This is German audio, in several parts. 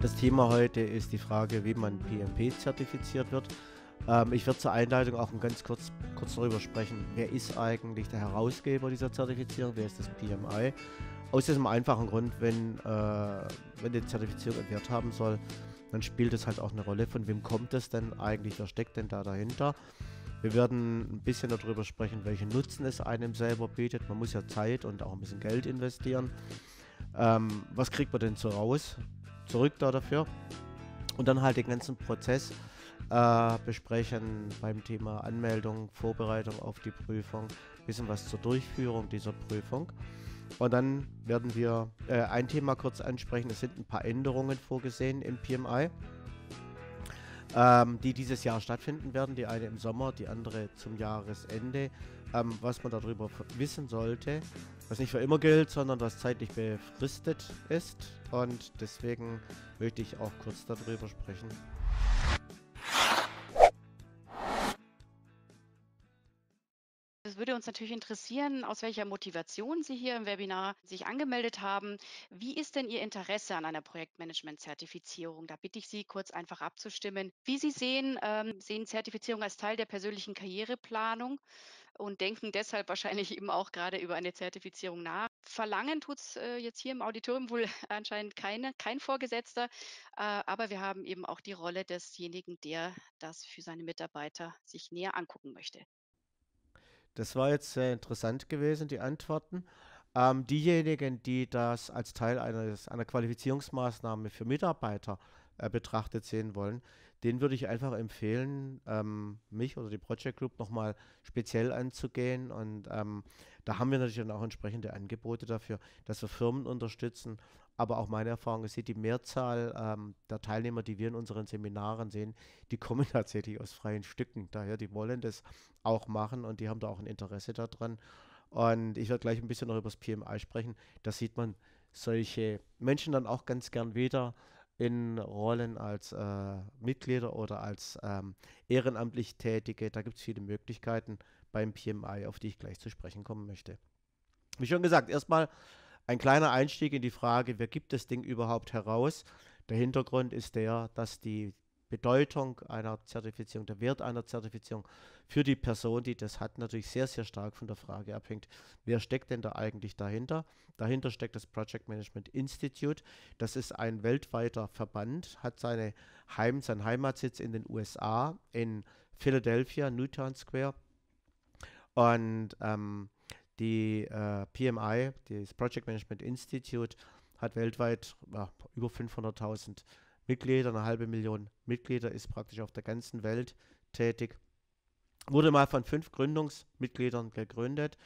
Das Thema heute ist die Frage, wie man PMP zertifiziert wird. Ähm, ich werde zur Einleitung auch ganz kurz, kurz darüber sprechen, wer ist eigentlich der Herausgeber dieser Zertifizierung, wer ist das PMI. Aus diesem einfachen Grund, wenn, äh, wenn die Zertifizierung einen Wert haben soll, dann spielt es halt auch eine Rolle, von wem kommt es denn eigentlich, wer steckt denn da dahinter. Wir werden ein bisschen darüber sprechen, welchen Nutzen es einem selber bietet. Man muss ja Zeit und auch ein bisschen Geld investieren. Ähm, was kriegt man denn so raus? zurück da dafür. Und dann halt den ganzen Prozess äh, besprechen beim Thema Anmeldung, Vorbereitung auf die Prüfung, bisschen was zur Durchführung dieser Prüfung. Und dann werden wir äh, ein Thema kurz ansprechen. Es sind ein paar Änderungen vorgesehen im PMI, ähm, die dieses Jahr stattfinden werden. Die eine im Sommer, die andere zum Jahresende ähm, was man darüber wissen sollte, was nicht für immer gilt, sondern was zeitlich befristet ist. Und deswegen möchte ich auch kurz darüber sprechen. Es würde uns natürlich interessieren, aus welcher Motivation Sie hier im Webinar sich angemeldet haben. Wie ist denn Ihr Interesse an einer Projektmanagement-Zertifizierung? Da bitte ich Sie kurz einfach abzustimmen. Wie Sie sehen, ähm, sehen Zertifizierung als Teil der persönlichen Karriereplanung und denken deshalb wahrscheinlich eben auch gerade über eine Zertifizierung nach. Verlangen tut's äh, jetzt hier im Auditorium wohl anscheinend keine, kein Vorgesetzter, äh, aber wir haben eben auch die Rolle desjenigen, der das für seine Mitarbeiter sich näher angucken möchte. Das war jetzt sehr interessant gewesen, die Antworten. Ähm, diejenigen, die das als Teil eines, einer Qualifizierungsmaßnahme für Mitarbeiter äh, betrachtet sehen wollen, den würde ich einfach empfehlen, ähm, mich oder die Project Group nochmal speziell anzugehen. Und ähm, da haben wir natürlich dann auch entsprechende Angebote dafür, dass wir Firmen unterstützen. Aber auch meine Erfahrung ist, die Mehrzahl ähm, der Teilnehmer, die wir in unseren Seminaren sehen, die kommen tatsächlich aus freien Stücken. Daher, die wollen das auch machen und die haben da auch ein Interesse daran. Und ich werde gleich ein bisschen noch über das PMI sprechen. Da sieht man solche Menschen dann auch ganz gern wieder in Rollen als äh, Mitglieder oder als ähm, ehrenamtlich Tätige. Da gibt es viele Möglichkeiten beim PMI, auf die ich gleich zu sprechen kommen möchte. Wie schon gesagt, erstmal ein kleiner Einstieg in die Frage, wer gibt das Ding überhaupt heraus? Der Hintergrund ist der, dass die Bedeutung einer Zertifizierung, der Wert einer Zertifizierung für die Person, die das hat, natürlich sehr, sehr stark von der Frage abhängt, wer steckt denn da eigentlich dahinter? Dahinter steckt das Project Management Institute. Das ist ein weltweiter Verband, hat seine Heim, seinen Heimatsitz in den USA, in Philadelphia, Newtown Square. Und ähm, die äh, PMI, das Project Management Institute, hat weltweit äh, über 500.000 Mitglieder, eine halbe Million Mitglieder, ist praktisch auf der ganzen Welt tätig. Wurde mal von fünf Gründungsmitgliedern gegründet.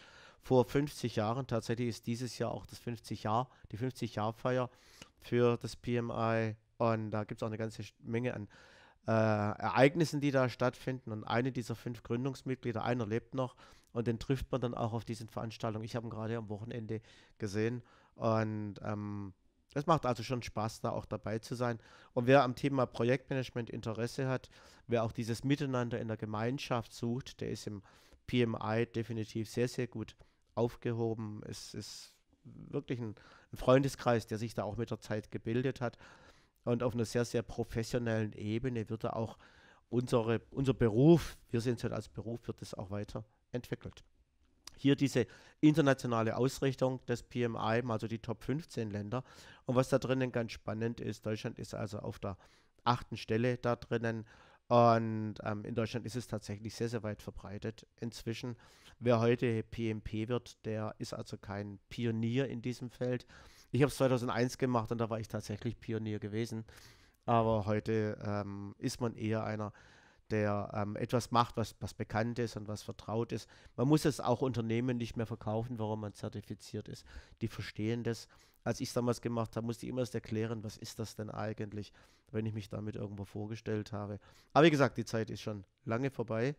Vor 50 Jahren, tatsächlich ist dieses Jahr auch das 50 Jahr, die 50-Jahr-Feier für das PMI. Und da gibt es auch eine ganze Menge an äh, Ereignissen, die da stattfinden. Und eine dieser fünf Gründungsmitglieder, einer lebt noch und den trifft man dann auch auf diesen Veranstaltungen. Ich habe ihn gerade am Wochenende gesehen und ähm, es macht also schon Spaß, da auch dabei zu sein. Und wer am Thema Projektmanagement Interesse hat, wer auch dieses Miteinander in der Gemeinschaft sucht, der ist im PMI definitiv sehr, sehr gut aufgehoben. Es ist wirklich ein, ein Freundeskreis, der sich da auch mit der Zeit gebildet hat. Und auf einer sehr, sehr professionellen Ebene wird da auch unsere, unser Beruf, wir sind es halt als Beruf, wird es auch weiterentwickelt hier diese internationale Ausrichtung des PMI, also die Top 15 Länder. Und was da drinnen ganz spannend ist, Deutschland ist also auf der achten Stelle da drinnen. Und ähm, in Deutschland ist es tatsächlich sehr, sehr weit verbreitet inzwischen. Wer heute PMP wird, der ist also kein Pionier in diesem Feld. Ich habe es 2001 gemacht und da war ich tatsächlich Pionier gewesen. Aber heute ähm, ist man eher einer der ähm, etwas macht, was, was bekannt ist und was vertraut ist. Man muss es auch Unternehmen nicht mehr verkaufen, warum man zertifiziert ist. Die verstehen das. Als ich es damals gemacht habe, musste ich immer erst erklären, was ist das denn eigentlich, wenn ich mich damit irgendwo vorgestellt habe. Aber wie gesagt, die Zeit ist schon lange vorbei.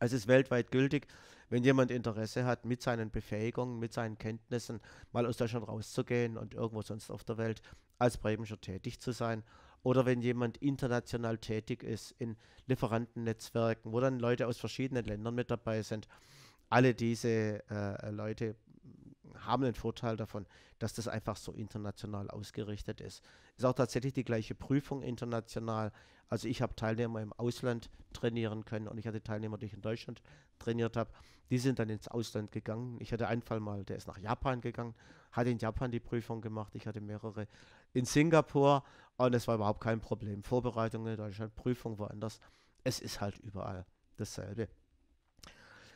Es ist weltweit gültig, wenn jemand Interesse hat, mit seinen Befähigungen, mit seinen Kenntnissen mal aus Deutschland rauszugehen und irgendwo sonst auf der Welt als Bremischer tätig zu sein oder wenn jemand international tätig ist in Lieferantennetzwerken, wo dann Leute aus verschiedenen Ländern mit dabei sind. Alle diese äh, Leute haben den Vorteil davon, dass das einfach so international ausgerichtet ist. Ist auch tatsächlich die gleiche Prüfung international. Also ich habe Teilnehmer im Ausland trainieren können und ich hatte Teilnehmer, die ich in Deutschland trainiert habe. Die sind dann ins Ausland gegangen. Ich hatte einen Fall mal, der ist nach Japan gegangen, hat in Japan die Prüfung gemacht. Ich hatte mehrere in Singapur und es war überhaupt kein Problem. Vorbereitungen in Deutschland, halt Prüfung woanders. Es ist halt überall dasselbe.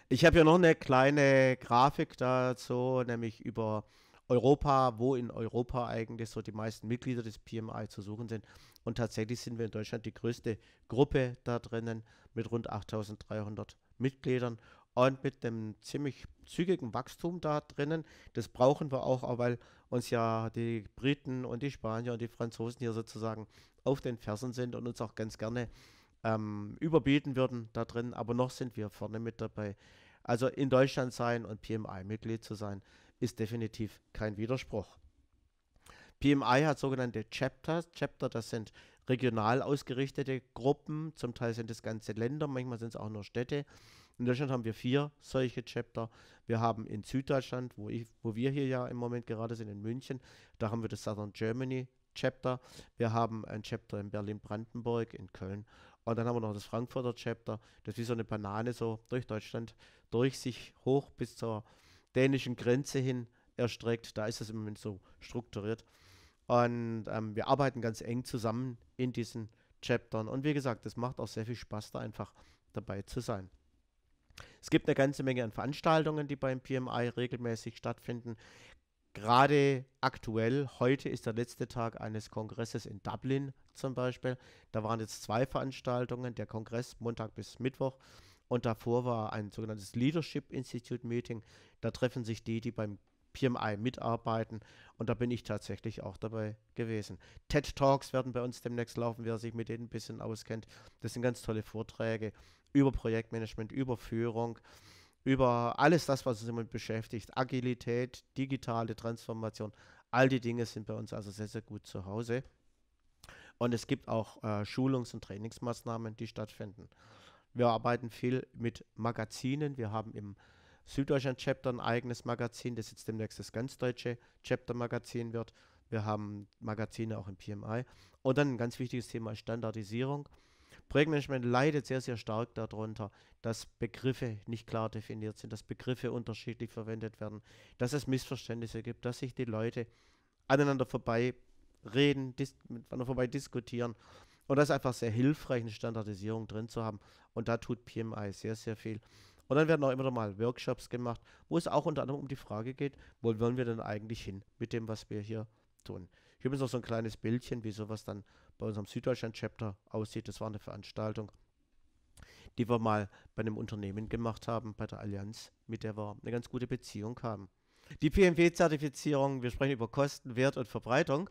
Ich habe ja noch eine kleine Grafik dazu, nämlich über Europa, wo in Europa eigentlich so die meisten Mitglieder des PMI zu suchen sind. Und tatsächlich sind wir in Deutschland die größte Gruppe da drinnen mit rund 8300 Mitgliedern und mit einem ziemlich zügigen Wachstum da drinnen. Das brauchen wir auch, weil uns ja die Briten und die Spanier und die Franzosen hier sozusagen auf den Fersen sind und uns auch ganz gerne ähm, überbieten würden da drin. Aber noch sind wir vorne mit dabei. Also in Deutschland sein und PMI-Mitglied zu sein, ist definitiv kein Widerspruch. PMI hat sogenannte Chapters. Chapter, das sind regional ausgerichtete Gruppen, zum Teil sind es ganze Länder, manchmal sind es auch nur Städte. In Deutschland haben wir vier solche Chapter. Wir haben in Süddeutschland, wo, ich, wo wir hier ja im Moment gerade sind, in München, da haben wir das Southern Germany Chapter. Wir haben ein Chapter in Berlin-Brandenburg, in Köln. Und dann haben wir noch das Frankfurter Chapter, das wie so eine Banane so durch Deutschland durch sich hoch bis zur dänischen Grenze hin erstreckt. Da ist es im Moment so strukturiert. Und ähm, wir arbeiten ganz eng zusammen in diesen Chaptern. Und wie gesagt, es macht auch sehr viel Spaß, da einfach dabei zu sein. Es gibt eine ganze Menge an Veranstaltungen, die beim PMI regelmäßig stattfinden. Gerade aktuell, heute ist der letzte Tag eines Kongresses in Dublin zum Beispiel. Da waren jetzt zwei Veranstaltungen, der Kongress Montag bis Mittwoch und davor war ein sogenanntes Leadership Institute Meeting. Da treffen sich die, die beim PMI mitarbeiten und da bin ich tatsächlich auch dabei gewesen. TED Talks werden bei uns demnächst laufen, wer sich mit denen ein bisschen auskennt. Das sind ganz tolle Vorträge über Projektmanagement, über Führung, über alles das, was uns immer beschäftigt. Agilität, digitale Transformation, all die Dinge sind bei uns also sehr, sehr gut zu Hause. Und es gibt auch äh, Schulungs- und Trainingsmaßnahmen, die stattfinden. Wir arbeiten viel mit Magazinen. Wir haben im Süddeutschland Chapter ein eigenes Magazin, das jetzt demnächst das ganz deutsche Chapter Magazin wird. Wir haben Magazine auch im PMI. Und dann ein ganz wichtiges Thema Standardisierung. Projektmanagement leidet sehr, sehr stark darunter, dass Begriffe nicht klar definiert sind, dass Begriffe unterschiedlich verwendet werden, dass es Missverständnisse gibt, dass sich die Leute aneinander vorbei reden, miteinander vorbei diskutieren. Und das ist einfach sehr hilfreich, eine Standardisierung drin zu haben. Und da tut PMI sehr, sehr viel. Und dann werden auch immer noch mal Workshops gemacht, wo es auch unter anderem um die Frage geht, wo wollen wir denn eigentlich hin mit dem, was wir hier tun. Ich Hier ist noch so ein kleines Bildchen, wie sowas dann bei unserem Süddeutschland-Chapter aussieht. Das war eine Veranstaltung, die wir mal bei einem Unternehmen gemacht haben, bei der Allianz, mit der wir eine ganz gute Beziehung haben. Die PMW-Zertifizierung, wir sprechen über Kosten, Wert und Verbreitung.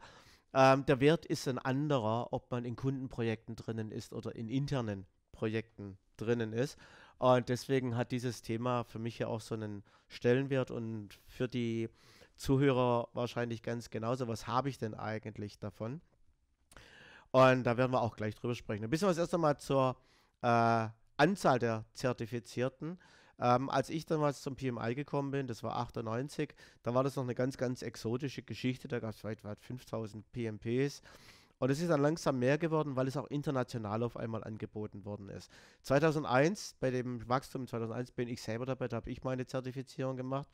Ähm, der Wert ist ein anderer, ob man in Kundenprojekten drinnen ist oder in internen Projekten drinnen ist. Und deswegen hat dieses Thema für mich ja auch so einen Stellenwert und für die Zuhörer wahrscheinlich ganz genauso. Was habe ich denn eigentlich davon? Und da werden wir auch gleich drüber sprechen. Ein bisschen was erst einmal zur äh, Anzahl der Zertifizierten. Ähm, als ich damals zum PMI gekommen bin, das war 98, da war das noch eine ganz, ganz exotische Geschichte. Da gab es weit, weit 5000 PMPs. Und es ist dann langsam mehr geworden, weil es auch international auf einmal angeboten worden ist. 2001, bei dem Wachstum 2001, bin ich selber dabei, da habe ich meine Zertifizierung gemacht.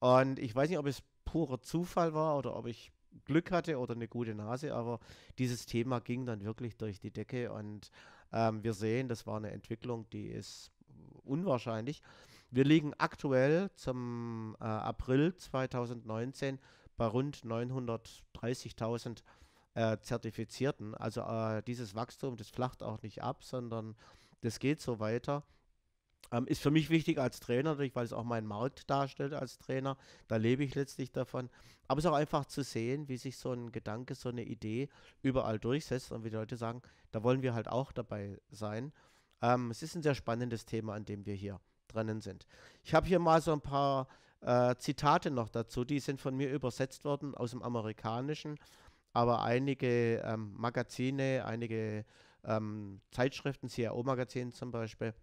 Und ich weiß nicht, ob es purer Zufall war oder ob ich Glück hatte oder eine gute Nase, aber dieses Thema ging dann wirklich durch die Decke und ähm, wir sehen, das war eine Entwicklung, die ist unwahrscheinlich. Wir liegen aktuell zum äh, April 2019 bei rund 930.000 äh, Zertifizierten. Also äh, dieses Wachstum, das flacht auch nicht ab, sondern das geht so weiter. Ähm, ist für mich wichtig als Trainer, natürlich, weil es auch meinen Markt darstellt als Trainer. Da lebe ich letztlich davon. Aber es ist auch einfach zu sehen, wie sich so ein Gedanke, so eine Idee überall durchsetzt und wie die Leute sagen, da wollen wir halt auch dabei sein. Ähm, es ist ein sehr spannendes Thema, an dem wir hier drinnen sind. Ich habe hier mal so ein paar äh, Zitate noch dazu, die sind von mir übersetzt worden aus dem Amerikanischen, aber einige ähm, Magazine, einige ähm, Zeitschriften, CRO-Magazine zum Beispiel,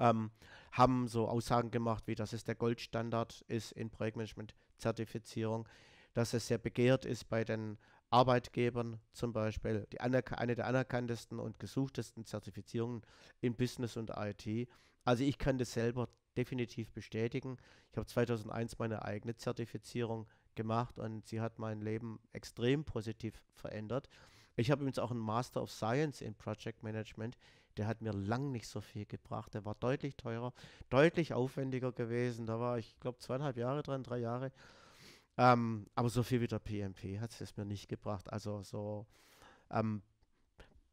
ähm, haben so Aussagen gemacht, wie dass es der Goldstandard ist in Projektmanagement-Zertifizierung, dass es sehr begehrt ist bei den Arbeitgebern zum Beispiel, die eine der anerkanntesten und gesuchtesten Zertifizierungen in Business und IT. Also ich kann das selber definitiv bestätigen. Ich habe 2001 meine eigene Zertifizierung gemacht und sie hat mein Leben extrem positiv verändert. Ich habe übrigens auch einen Master of Science in Project Management der hat mir lang nicht so viel gebracht. Der war deutlich teurer, deutlich aufwendiger gewesen. Da war ich, glaube, zweieinhalb Jahre dran, drei Jahre. Ähm, aber so viel wie der PMP hat es mir nicht gebracht. Also so ähm,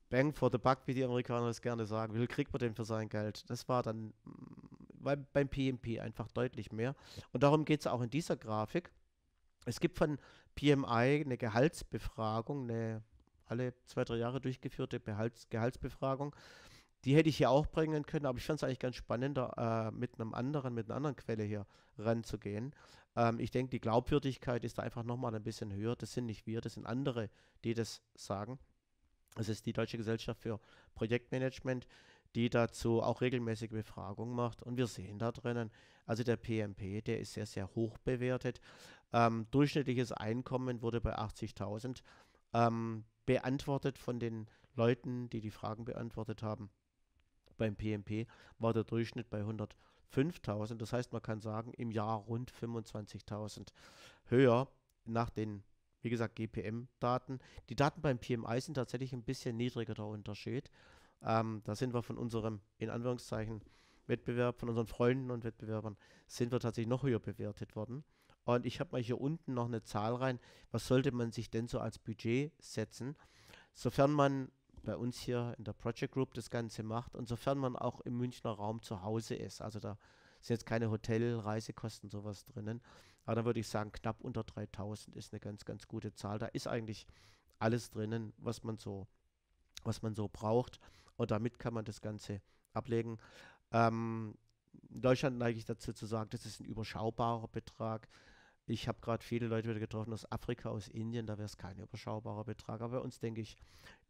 Bang for the Buck, wie die Amerikaner es gerne sagen, will, kriegt man den für sein Geld. Das war dann mm, beim, beim PMP einfach deutlich mehr. Und darum geht es auch in dieser Grafik. Es gibt von PMI eine Gehaltsbefragung, eine alle zwei, drei Jahre durchgeführte Behalts Gehaltsbefragung. Die hätte ich hier auch bringen können, aber ich fand es eigentlich ganz spannender, äh, mit einem anderen, mit einer anderen Quelle hier ranzugehen. Ähm, ich denke, die Glaubwürdigkeit ist da einfach nochmal ein bisschen höher. Das sind nicht wir, das sind andere, die das sagen. Das ist die Deutsche Gesellschaft für Projektmanagement, die dazu auch regelmäßige Befragungen macht. Und wir sehen da drinnen, also der PMP, der ist sehr, sehr hoch bewertet. Ähm, durchschnittliches Einkommen wurde bei 80.000. Ähm, beantwortet von den Leuten, die die Fragen beantwortet haben. Beim PMP war der Durchschnitt bei 105.000. Das heißt, man kann sagen, im Jahr rund 25.000 höher nach den, wie gesagt, GPM-Daten. Die Daten beim PMI sind tatsächlich ein bisschen niedriger, der Unterschied. Ähm, da sind wir von unserem, in Anführungszeichen, Wettbewerb, von unseren Freunden und Wettbewerbern, sind wir tatsächlich noch höher bewertet worden. Und ich habe mal hier unten noch eine Zahl rein. Was sollte man sich denn so als Budget setzen? Sofern man bei uns hier in der Project Group das Ganze macht und sofern man auch im Münchner Raum zu Hause ist. Also da sind jetzt keine Hotel, Reisekosten, sowas drinnen. Aber da würde ich sagen, knapp unter 3000 ist eine ganz, ganz gute Zahl. Da ist eigentlich alles drinnen, was man so, was man so braucht. Und damit kann man das Ganze ablegen. Ähm, in Deutschland neige ich dazu zu sagen, das ist ein überschaubarer Betrag. Ich habe gerade viele Leute wieder getroffen aus Afrika, aus Indien, da wäre es kein überschaubarer Betrag. Aber bei uns, denke ich,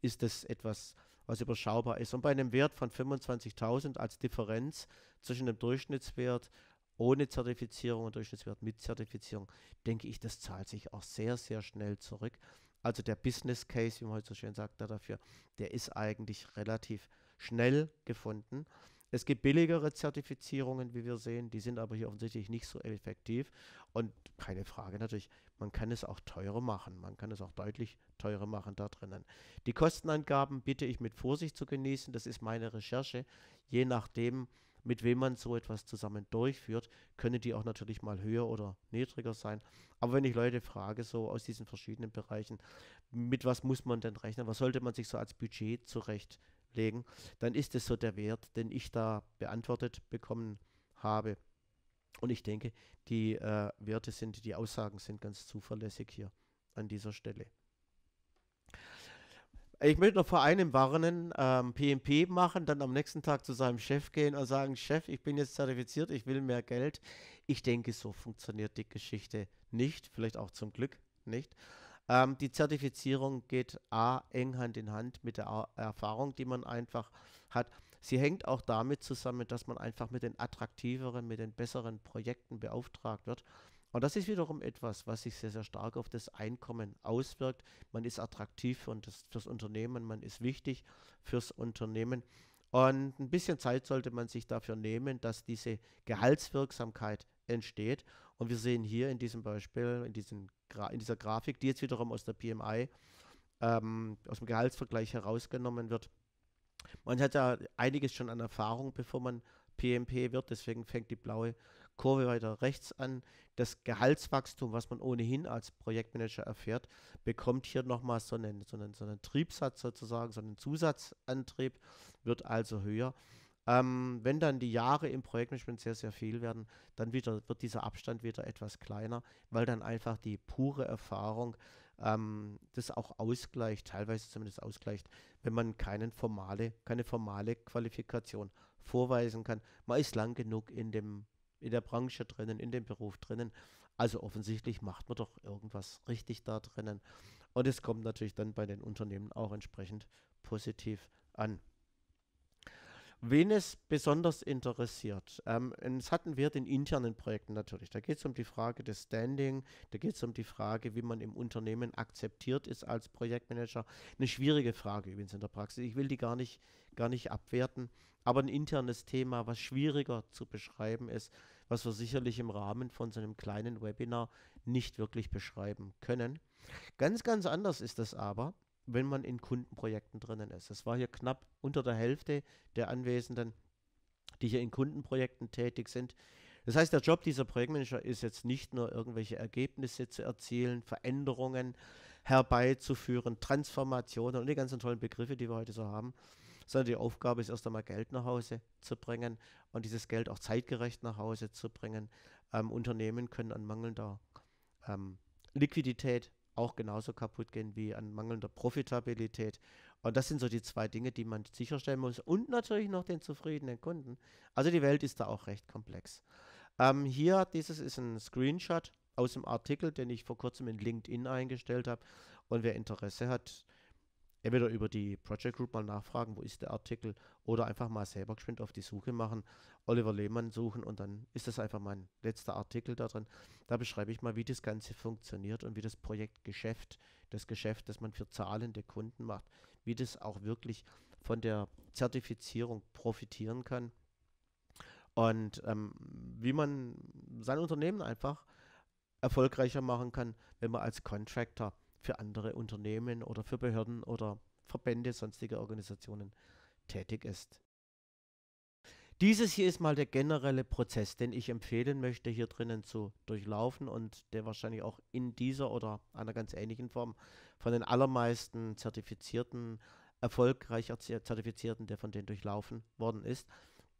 ist das etwas, was überschaubar ist. Und bei einem Wert von 25.000 als Differenz zwischen dem Durchschnittswert ohne Zertifizierung und Durchschnittswert mit Zertifizierung, denke ich, das zahlt sich auch sehr, sehr schnell zurück. Also der Business Case, wie man heute so schön sagt, dafür, der ist eigentlich relativ schnell gefunden. Es gibt billigere Zertifizierungen, wie wir sehen, die sind aber hier offensichtlich nicht so effektiv. Und keine Frage natürlich, man kann es auch teurer machen. Man kann es auch deutlich teurer machen da drinnen. Die Kostenangaben bitte ich mit Vorsicht zu genießen. Das ist meine Recherche. Je nachdem, mit wem man so etwas zusammen durchführt, können die auch natürlich mal höher oder niedriger sein. Aber wenn ich Leute frage, so aus diesen verschiedenen Bereichen, mit was muss man denn rechnen? Was sollte man sich so als Budget zurecht legen, dann ist es so der Wert, den ich da beantwortet bekommen habe. Und ich denke, die äh, Werte sind, die Aussagen sind ganz zuverlässig hier an dieser Stelle. Ich möchte noch vor einem warnen, ähm, PMP machen, dann am nächsten Tag zu seinem Chef gehen und sagen, Chef, ich bin jetzt zertifiziert, ich will mehr Geld. Ich denke, so funktioniert die Geschichte nicht, vielleicht auch zum Glück nicht. Ähm, die Zertifizierung geht A, eng Hand in Hand mit der Erfahrung, die man einfach hat. Sie hängt auch damit zusammen, dass man einfach mit den attraktiveren, mit den besseren Projekten beauftragt wird. Und das ist wiederum etwas, was sich sehr, sehr stark auf das Einkommen auswirkt. Man ist attraktiv und das, fürs Unternehmen, man ist wichtig fürs Unternehmen. Und ein bisschen Zeit sollte man sich dafür nehmen, dass diese Gehaltswirksamkeit entsteht. Und wir sehen hier in diesem Beispiel, in diesem in dieser Grafik, die jetzt wiederum aus der PMI, ähm, aus dem Gehaltsvergleich herausgenommen wird. Man hat ja einiges schon an Erfahrung, bevor man PMP wird, deswegen fängt die blaue Kurve weiter rechts an. Das Gehaltswachstum, was man ohnehin als Projektmanager erfährt, bekommt hier nochmal so einen, so, einen, so einen Triebsatz sozusagen, so einen Zusatzantrieb, wird also höher. Ähm, wenn dann die Jahre im Projektmanagement sehr, sehr viel werden, dann wieder, wird dieser Abstand wieder etwas kleiner, weil dann einfach die pure Erfahrung ähm, das auch ausgleicht, teilweise zumindest ausgleicht, wenn man keinen formale, keine formale Qualifikation vorweisen kann. Man ist lang genug in, dem, in der Branche drinnen, in dem Beruf drinnen. Also offensichtlich macht man doch irgendwas richtig da drinnen. Und es kommt natürlich dann bei den Unternehmen auch entsprechend positiv an. Wen es besonders interessiert, ähm, das hatten wir den internen Projekten natürlich. Da geht es um die Frage des Standing, da geht es um die Frage, wie man im Unternehmen akzeptiert ist als Projektmanager. Eine schwierige Frage übrigens in der Praxis. Ich will die gar nicht, gar nicht abwerten, aber ein internes Thema, was schwieriger zu beschreiben ist, was wir sicherlich im Rahmen von so einem kleinen Webinar nicht wirklich beschreiben können. Ganz, ganz anders ist das aber, wenn man in Kundenprojekten drinnen ist. Es war hier knapp unter der Hälfte der Anwesenden, die hier in Kundenprojekten tätig sind. Das heißt, der Job dieser Projektmanager ist jetzt nicht nur irgendwelche Ergebnisse zu erzielen, Veränderungen herbeizuführen, Transformationen und die ganzen tollen Begriffe, die wir heute so haben, sondern die Aufgabe ist erst einmal Geld nach Hause zu bringen und dieses Geld auch zeitgerecht nach Hause zu bringen. Ähm, Unternehmen können an mangelnder ähm, Liquidität auch genauso kaputt gehen wie an mangelnder Profitabilität. Und das sind so die zwei Dinge, die man sicherstellen muss. Und natürlich noch den zufriedenen Kunden. Also die Welt ist da auch recht komplex. Ähm, hier, dieses ist ein Screenshot aus dem Artikel, den ich vor kurzem in LinkedIn eingestellt habe. Und wer Interesse hat, entweder über die Project Group mal nachfragen, wo ist der Artikel, oder einfach mal selber geschwind auf die Suche machen, Oliver Lehmann suchen und dann ist das einfach mein letzter Artikel da drin. Da beschreibe ich mal, wie das Ganze funktioniert und wie das Projekt Geschäft, das Geschäft, das man für zahlende Kunden macht, wie das auch wirklich von der Zertifizierung profitieren kann und ähm, wie man sein Unternehmen einfach erfolgreicher machen kann, wenn man als Contractor für andere Unternehmen oder für Behörden oder Verbände, sonstige Organisationen tätig ist. Dieses hier ist mal der generelle Prozess, den ich empfehlen möchte, hier drinnen zu durchlaufen und der wahrscheinlich auch in dieser oder einer ganz ähnlichen Form von den allermeisten Zertifizierten, erfolgreich Zertifizierten, der von denen durchlaufen worden ist.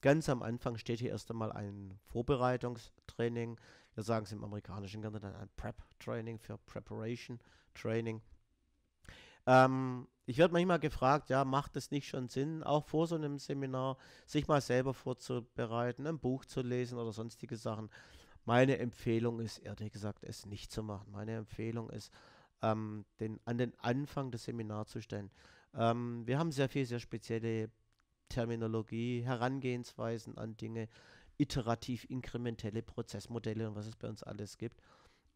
Ganz am Anfang steht hier erst einmal ein Vorbereitungstraining. Wir sagen es im Amerikanischen gerne dann ein Prep-Training für Preparation Training. Ähm, ich werde manchmal gefragt, ja, macht es nicht schon Sinn, auch vor so einem Seminar sich mal selber vorzubereiten, ein Buch zu lesen oder sonstige Sachen? Meine Empfehlung ist, ehrlich gesagt, es nicht zu machen. Meine Empfehlung ist, ähm, den, an den Anfang des Seminars zu stellen. Ähm, wir haben sehr viel, sehr spezielle Terminologie, Herangehensweisen an Dinge, iterativ inkrementelle Prozessmodelle und was es bei uns alles gibt.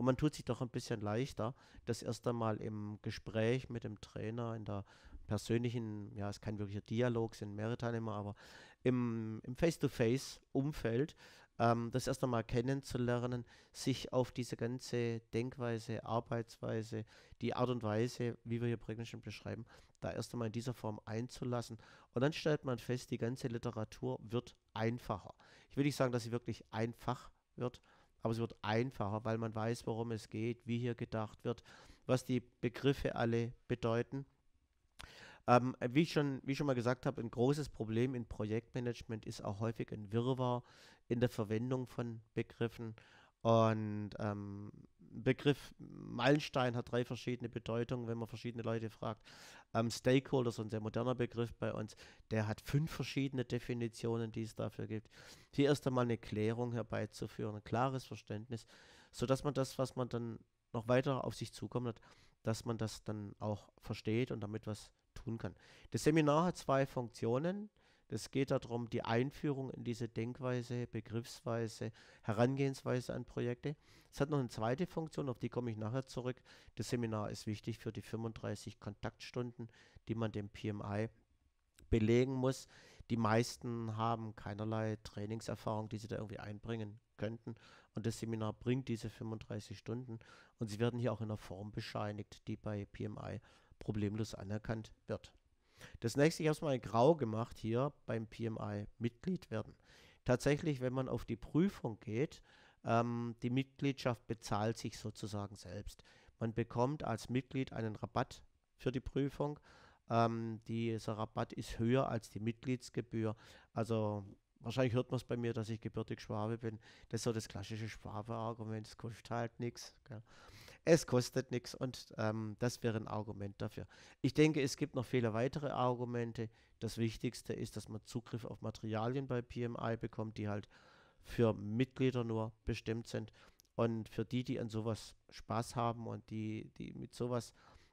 Und man tut sich doch ein bisschen leichter, das erst einmal im Gespräch mit dem Trainer, in der persönlichen, ja, es ist kein wirklicher Dialog, sind mehrere Teilnehmer, aber im, im Face-to-Face-Umfeld, ähm, das erst einmal kennenzulernen, sich auf diese ganze Denkweise, Arbeitsweise, die Art und Weise, wie wir hier Pregnischen beschreiben, da erst einmal in dieser Form einzulassen. Und dann stellt man fest, die ganze Literatur wird einfacher. Ich will nicht sagen, dass sie wirklich einfach wird, aber es wird einfacher, weil man weiß, worum es geht, wie hier gedacht wird, was die Begriffe alle bedeuten. Ähm, wie, ich schon, wie ich schon mal gesagt habe, ein großes Problem in Projektmanagement ist auch häufig ein Wirrwarr in der Verwendung von Begriffen. Und ähm, Begriff Meilenstein hat drei verschiedene Bedeutungen, wenn man verschiedene Leute fragt. Ähm, Stakeholder so ein sehr moderner Begriff bei uns. Der hat fünf verschiedene Definitionen, die es dafür gibt. Hier erst einmal eine Klärung herbeizuführen, ein klares Verständnis, sodass man das, was man dann noch weiter auf sich zukommen hat, dass man das dann auch versteht und damit was tun kann. Das Seminar hat zwei Funktionen. Es geht darum, die Einführung in diese Denkweise, Begriffsweise, Herangehensweise an Projekte. Es hat noch eine zweite Funktion, auf die komme ich nachher zurück. Das Seminar ist wichtig für die 35 Kontaktstunden, die man dem PMI belegen muss. Die meisten haben keinerlei Trainingserfahrung, die sie da irgendwie einbringen könnten. Und das Seminar bringt diese 35 Stunden. Und sie werden hier auch in einer Form bescheinigt, die bei PMI problemlos anerkannt wird. Das nächste, ich habe es mal in grau gemacht hier beim PMI, Mitglied werden. Tatsächlich, wenn man auf die Prüfung geht, ähm, die Mitgliedschaft bezahlt sich sozusagen selbst. Man bekommt als Mitglied einen Rabatt für die Prüfung. Ähm, dieser Rabatt ist höher als die Mitgliedsgebühr. Also wahrscheinlich hört man es bei mir, dass ich gebürtig Schwabe bin. Das ist so das klassische Schwabe-Argument, es kostet halt nichts. Es kostet nichts und ähm, das wäre ein Argument dafür. Ich denke, es gibt noch viele weitere Argumente. Das Wichtigste ist, dass man Zugriff auf Materialien bei PMI bekommt, die halt für Mitglieder nur bestimmt sind. Und für die, die an sowas Spaß haben und die, die mit sowas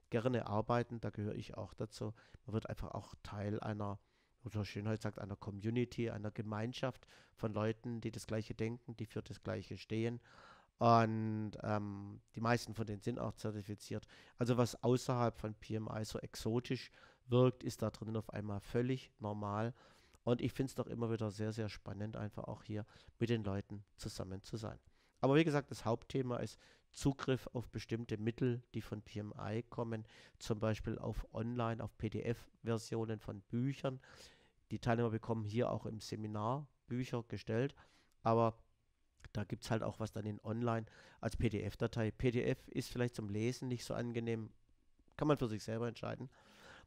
gerne arbeiten, da gehöre ich auch dazu. Man wird einfach auch Teil einer, oder Schönheit halt sagt, einer Community, einer Gemeinschaft von Leuten, die das Gleiche denken, die für das Gleiche stehen. Und ähm, die meisten von denen sind auch zertifiziert. Also was außerhalb von PMI so exotisch wirkt, ist da drinnen auf einmal völlig normal. Und ich finde es doch immer wieder sehr, sehr spannend, einfach auch hier mit den Leuten zusammen zu sein. Aber wie gesagt, das Hauptthema ist Zugriff auf bestimmte Mittel, die von PMI kommen, zum Beispiel auf Online, auf PDF-Versionen von Büchern. Die Teilnehmer bekommen hier auch im Seminar Bücher gestellt, aber da gibt es halt auch was dann in online als PDF-Datei. PDF ist vielleicht zum Lesen nicht so angenehm, kann man für sich selber entscheiden.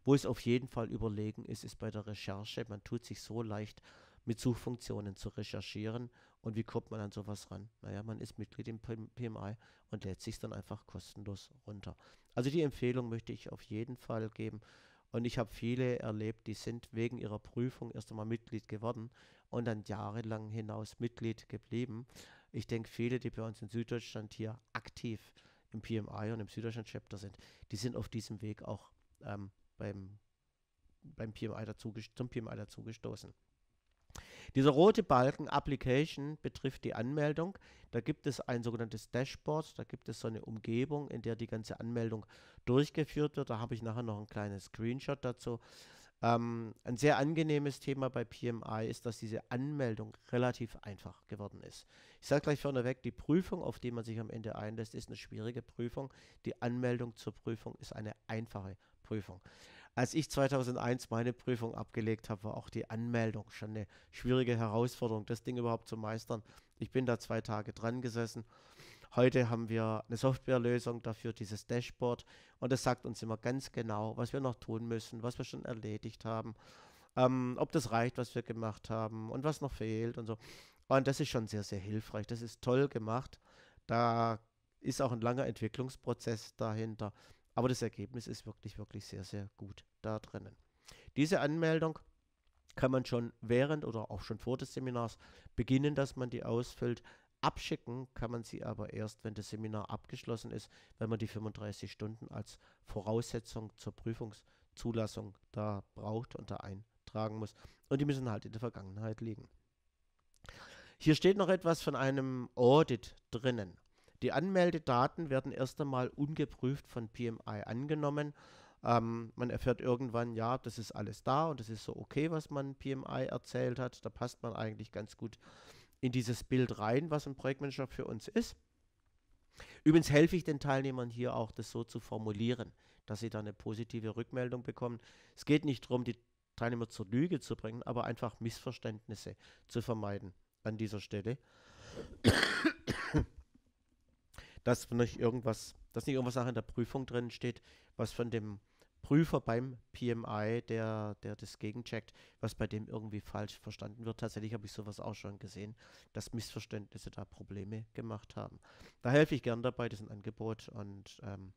Wo es auf jeden Fall überlegen ist, ist bei der Recherche. Man tut sich so leicht, mit Suchfunktionen zu recherchieren. Und wie kommt man an sowas ran? Naja, man ist Mitglied im PMI und lädt sich dann einfach kostenlos runter. Also die Empfehlung möchte ich auf jeden Fall geben. Und ich habe viele erlebt, die sind wegen ihrer Prüfung erst einmal Mitglied geworden und dann jahrelang hinaus Mitglied geblieben. Ich denke, viele, die bei uns in Süddeutschland hier aktiv im PMI und im Süddeutschland Chapter sind, die sind auf diesem Weg auch ähm, beim, beim PMI dazu, zum PMI dazugestoßen. Dieser rote Balken Application betrifft die Anmeldung. Da gibt es ein sogenanntes Dashboard, da gibt es so eine Umgebung, in der die ganze Anmeldung durchgeführt wird. Da habe ich nachher noch einen kleinen Screenshot dazu. Ähm, ein sehr angenehmes Thema bei PMI ist, dass diese Anmeldung relativ einfach geworden ist. Ich sage gleich vorneweg, die Prüfung, auf die man sich am Ende einlässt, ist eine schwierige Prüfung. Die Anmeldung zur Prüfung ist eine einfache Prüfung. Als ich 2001 meine Prüfung abgelegt habe, war auch die Anmeldung schon eine schwierige Herausforderung, das Ding überhaupt zu meistern. Ich bin da zwei Tage dran gesessen Heute haben wir eine Softwarelösung dafür, dieses Dashboard. Und das sagt uns immer ganz genau, was wir noch tun müssen, was wir schon erledigt haben, ähm, ob das reicht, was wir gemacht haben und was noch fehlt und so. Und das ist schon sehr, sehr hilfreich. Das ist toll gemacht. Da ist auch ein langer Entwicklungsprozess dahinter. Aber das Ergebnis ist wirklich, wirklich sehr, sehr gut da drinnen. Diese Anmeldung kann man schon während oder auch schon vor des Seminars beginnen, dass man die ausfüllt. Abschicken kann man sie aber erst, wenn das Seminar abgeschlossen ist, wenn man die 35 Stunden als Voraussetzung zur Prüfungszulassung da braucht und da eintragen muss. Und die müssen halt in der Vergangenheit liegen. Hier steht noch etwas von einem Audit drinnen. Die Anmeldedaten werden erst einmal ungeprüft von PMI angenommen. Ähm, man erfährt irgendwann, ja, das ist alles da und das ist so okay, was man PMI erzählt hat. Da passt man eigentlich ganz gut in dieses Bild rein, was ein Projektmanager für uns ist. Übrigens helfe ich den Teilnehmern hier auch, das so zu formulieren, dass sie da eine positive Rückmeldung bekommen. Es geht nicht darum, die Teilnehmer zur Lüge zu bringen, aber einfach Missverständnisse zu vermeiden an dieser Stelle. dass nicht irgendwas, dass nicht irgendwas auch in der Prüfung drin steht, was von dem Prüfer beim PMI, der, der das gegencheckt, was bei dem irgendwie falsch verstanden wird. Tatsächlich habe ich sowas auch schon gesehen, dass Missverständnisse da Probleme gemacht haben. Da helfe ich gern dabei, das ist ein Angebot und ähm,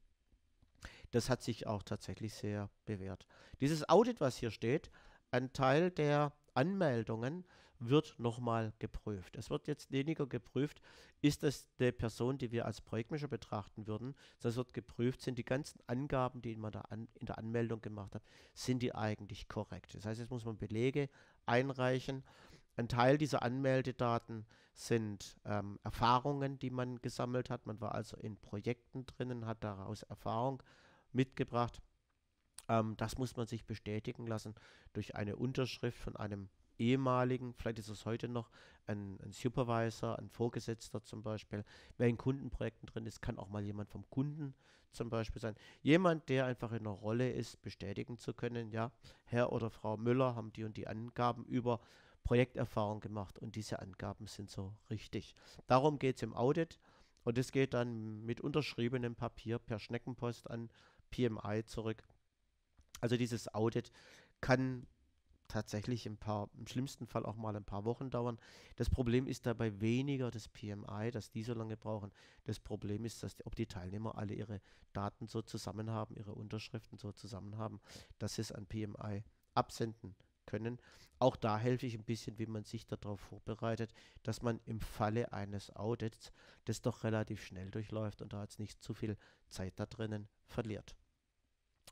das hat sich auch tatsächlich sehr bewährt. Dieses Audit, was hier steht, ein Teil der Anmeldungen wird nochmal geprüft. Es wird jetzt weniger geprüft, ist das die Person, die wir als Projektmischer betrachten würden, sondern es wird geprüft, sind die ganzen Angaben, die man da an, in der Anmeldung gemacht hat, sind die eigentlich korrekt. Das heißt, jetzt muss man Belege einreichen. Ein Teil dieser Anmeldedaten sind ähm, Erfahrungen, die man gesammelt hat. Man war also in Projekten drinnen, hat daraus Erfahrung mitgebracht. Ähm, das muss man sich bestätigen lassen durch eine Unterschrift von einem ehemaligen, vielleicht ist es heute noch, ein, ein, Supervisor, ein Vorgesetzter zum Beispiel, wer in Kundenprojekten drin ist, kann auch mal jemand vom Kunden zum Beispiel sein. Jemand, der einfach in einer Rolle ist, bestätigen zu können, ja, Herr oder Frau Müller haben die und die Angaben über Projekterfahrung gemacht und diese Angaben sind so richtig. Darum geht es im Audit und es geht dann mit unterschriebenem Papier per Schneckenpost an PMI zurück. Also dieses Audit kann tatsächlich ein paar, im schlimmsten Fall auch mal ein paar Wochen dauern. Das Problem ist dabei weniger das PMI, dass die so lange brauchen. Das Problem ist, dass die, ob die Teilnehmer alle ihre Daten so zusammen haben, ihre Unterschriften so zusammen haben, dass sie es an PMI absenden können. Auch da helfe ich ein bisschen, wie man sich darauf vorbereitet, dass man im Falle eines Audits das doch relativ schnell durchläuft und da jetzt nicht zu viel Zeit da drinnen verliert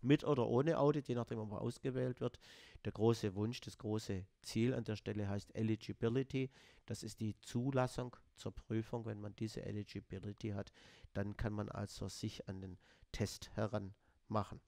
mit oder ohne Audit, je nachdem, ob man ausgewählt wird. Der große Wunsch, das große Ziel an der Stelle heißt Eligibility. Das ist die Zulassung zur Prüfung. Wenn man diese Eligibility hat, dann kann man also sich an den Test heranmachen.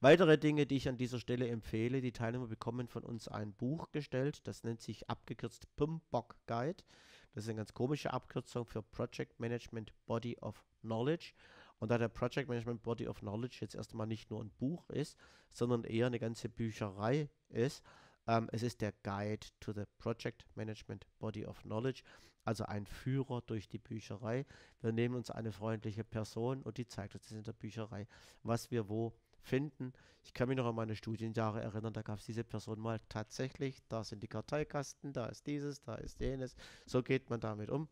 Weitere Dinge, die ich an dieser Stelle empfehle, die Teilnehmer bekommen von uns ein Buch gestellt, das nennt sich abgekürzt PMBOK Guide. Das ist eine ganz komische Abkürzung für Project Management Body of Knowledge. Und da der Project Management Body of Knowledge jetzt erstmal nicht nur ein Buch ist, sondern eher eine ganze Bücherei ist, ähm, es ist der Guide to the Project Management Body of Knowledge, also ein Führer durch die Bücherei. Wir nehmen uns eine freundliche Person und die zeigt uns in der Bücherei, was wir wo finden. Ich kann mich noch an meine Studienjahre erinnern, da gab es diese Person mal tatsächlich, da sind die Karteikasten, da ist dieses, da ist jenes, so geht man damit um.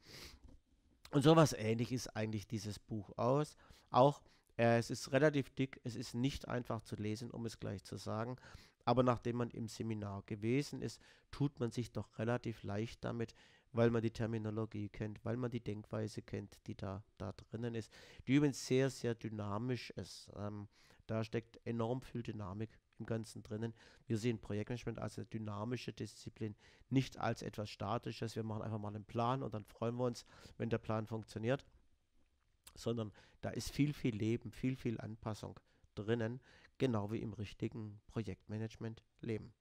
Und sowas ähnlich ist eigentlich dieses Buch aus. Auch äh, es ist relativ dick, es ist nicht einfach zu lesen, um es gleich zu sagen. Aber nachdem man im Seminar gewesen ist, tut man sich doch relativ leicht damit, weil man die Terminologie kennt, weil man die Denkweise kennt, die da, da drinnen ist, die übrigens sehr, sehr dynamisch ist. Ähm, da steckt enorm viel Dynamik im Ganzen drinnen. Wir sehen Projektmanagement als eine dynamische Disziplin, nicht als etwas Statisches. Wir machen einfach mal einen Plan und dann freuen wir uns, wenn der Plan funktioniert, sondern da ist viel, viel Leben, viel, viel Anpassung drinnen, genau wie im richtigen Projektmanagement Leben.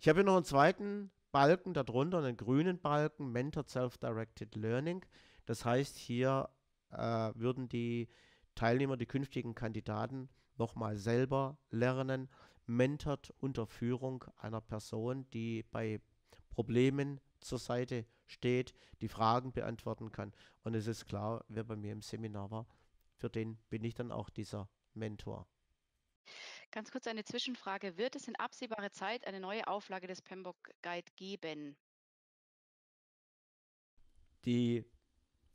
Ich habe hier noch einen zweiten Balken darunter, einen grünen Balken, Mentored Self-Directed Learning. Das heißt, hier äh, würden die Teilnehmer, die künftigen Kandidaten nochmal selber lernen, mentort unter Führung einer Person, die bei Problemen zur Seite steht, die Fragen beantworten kann. Und es ist klar, wer bei mir im Seminar war, für den bin ich dann auch dieser Mentor. Ganz kurz eine Zwischenfrage. Wird es in absehbarer Zeit eine neue Auflage des Pembok Guide geben? Die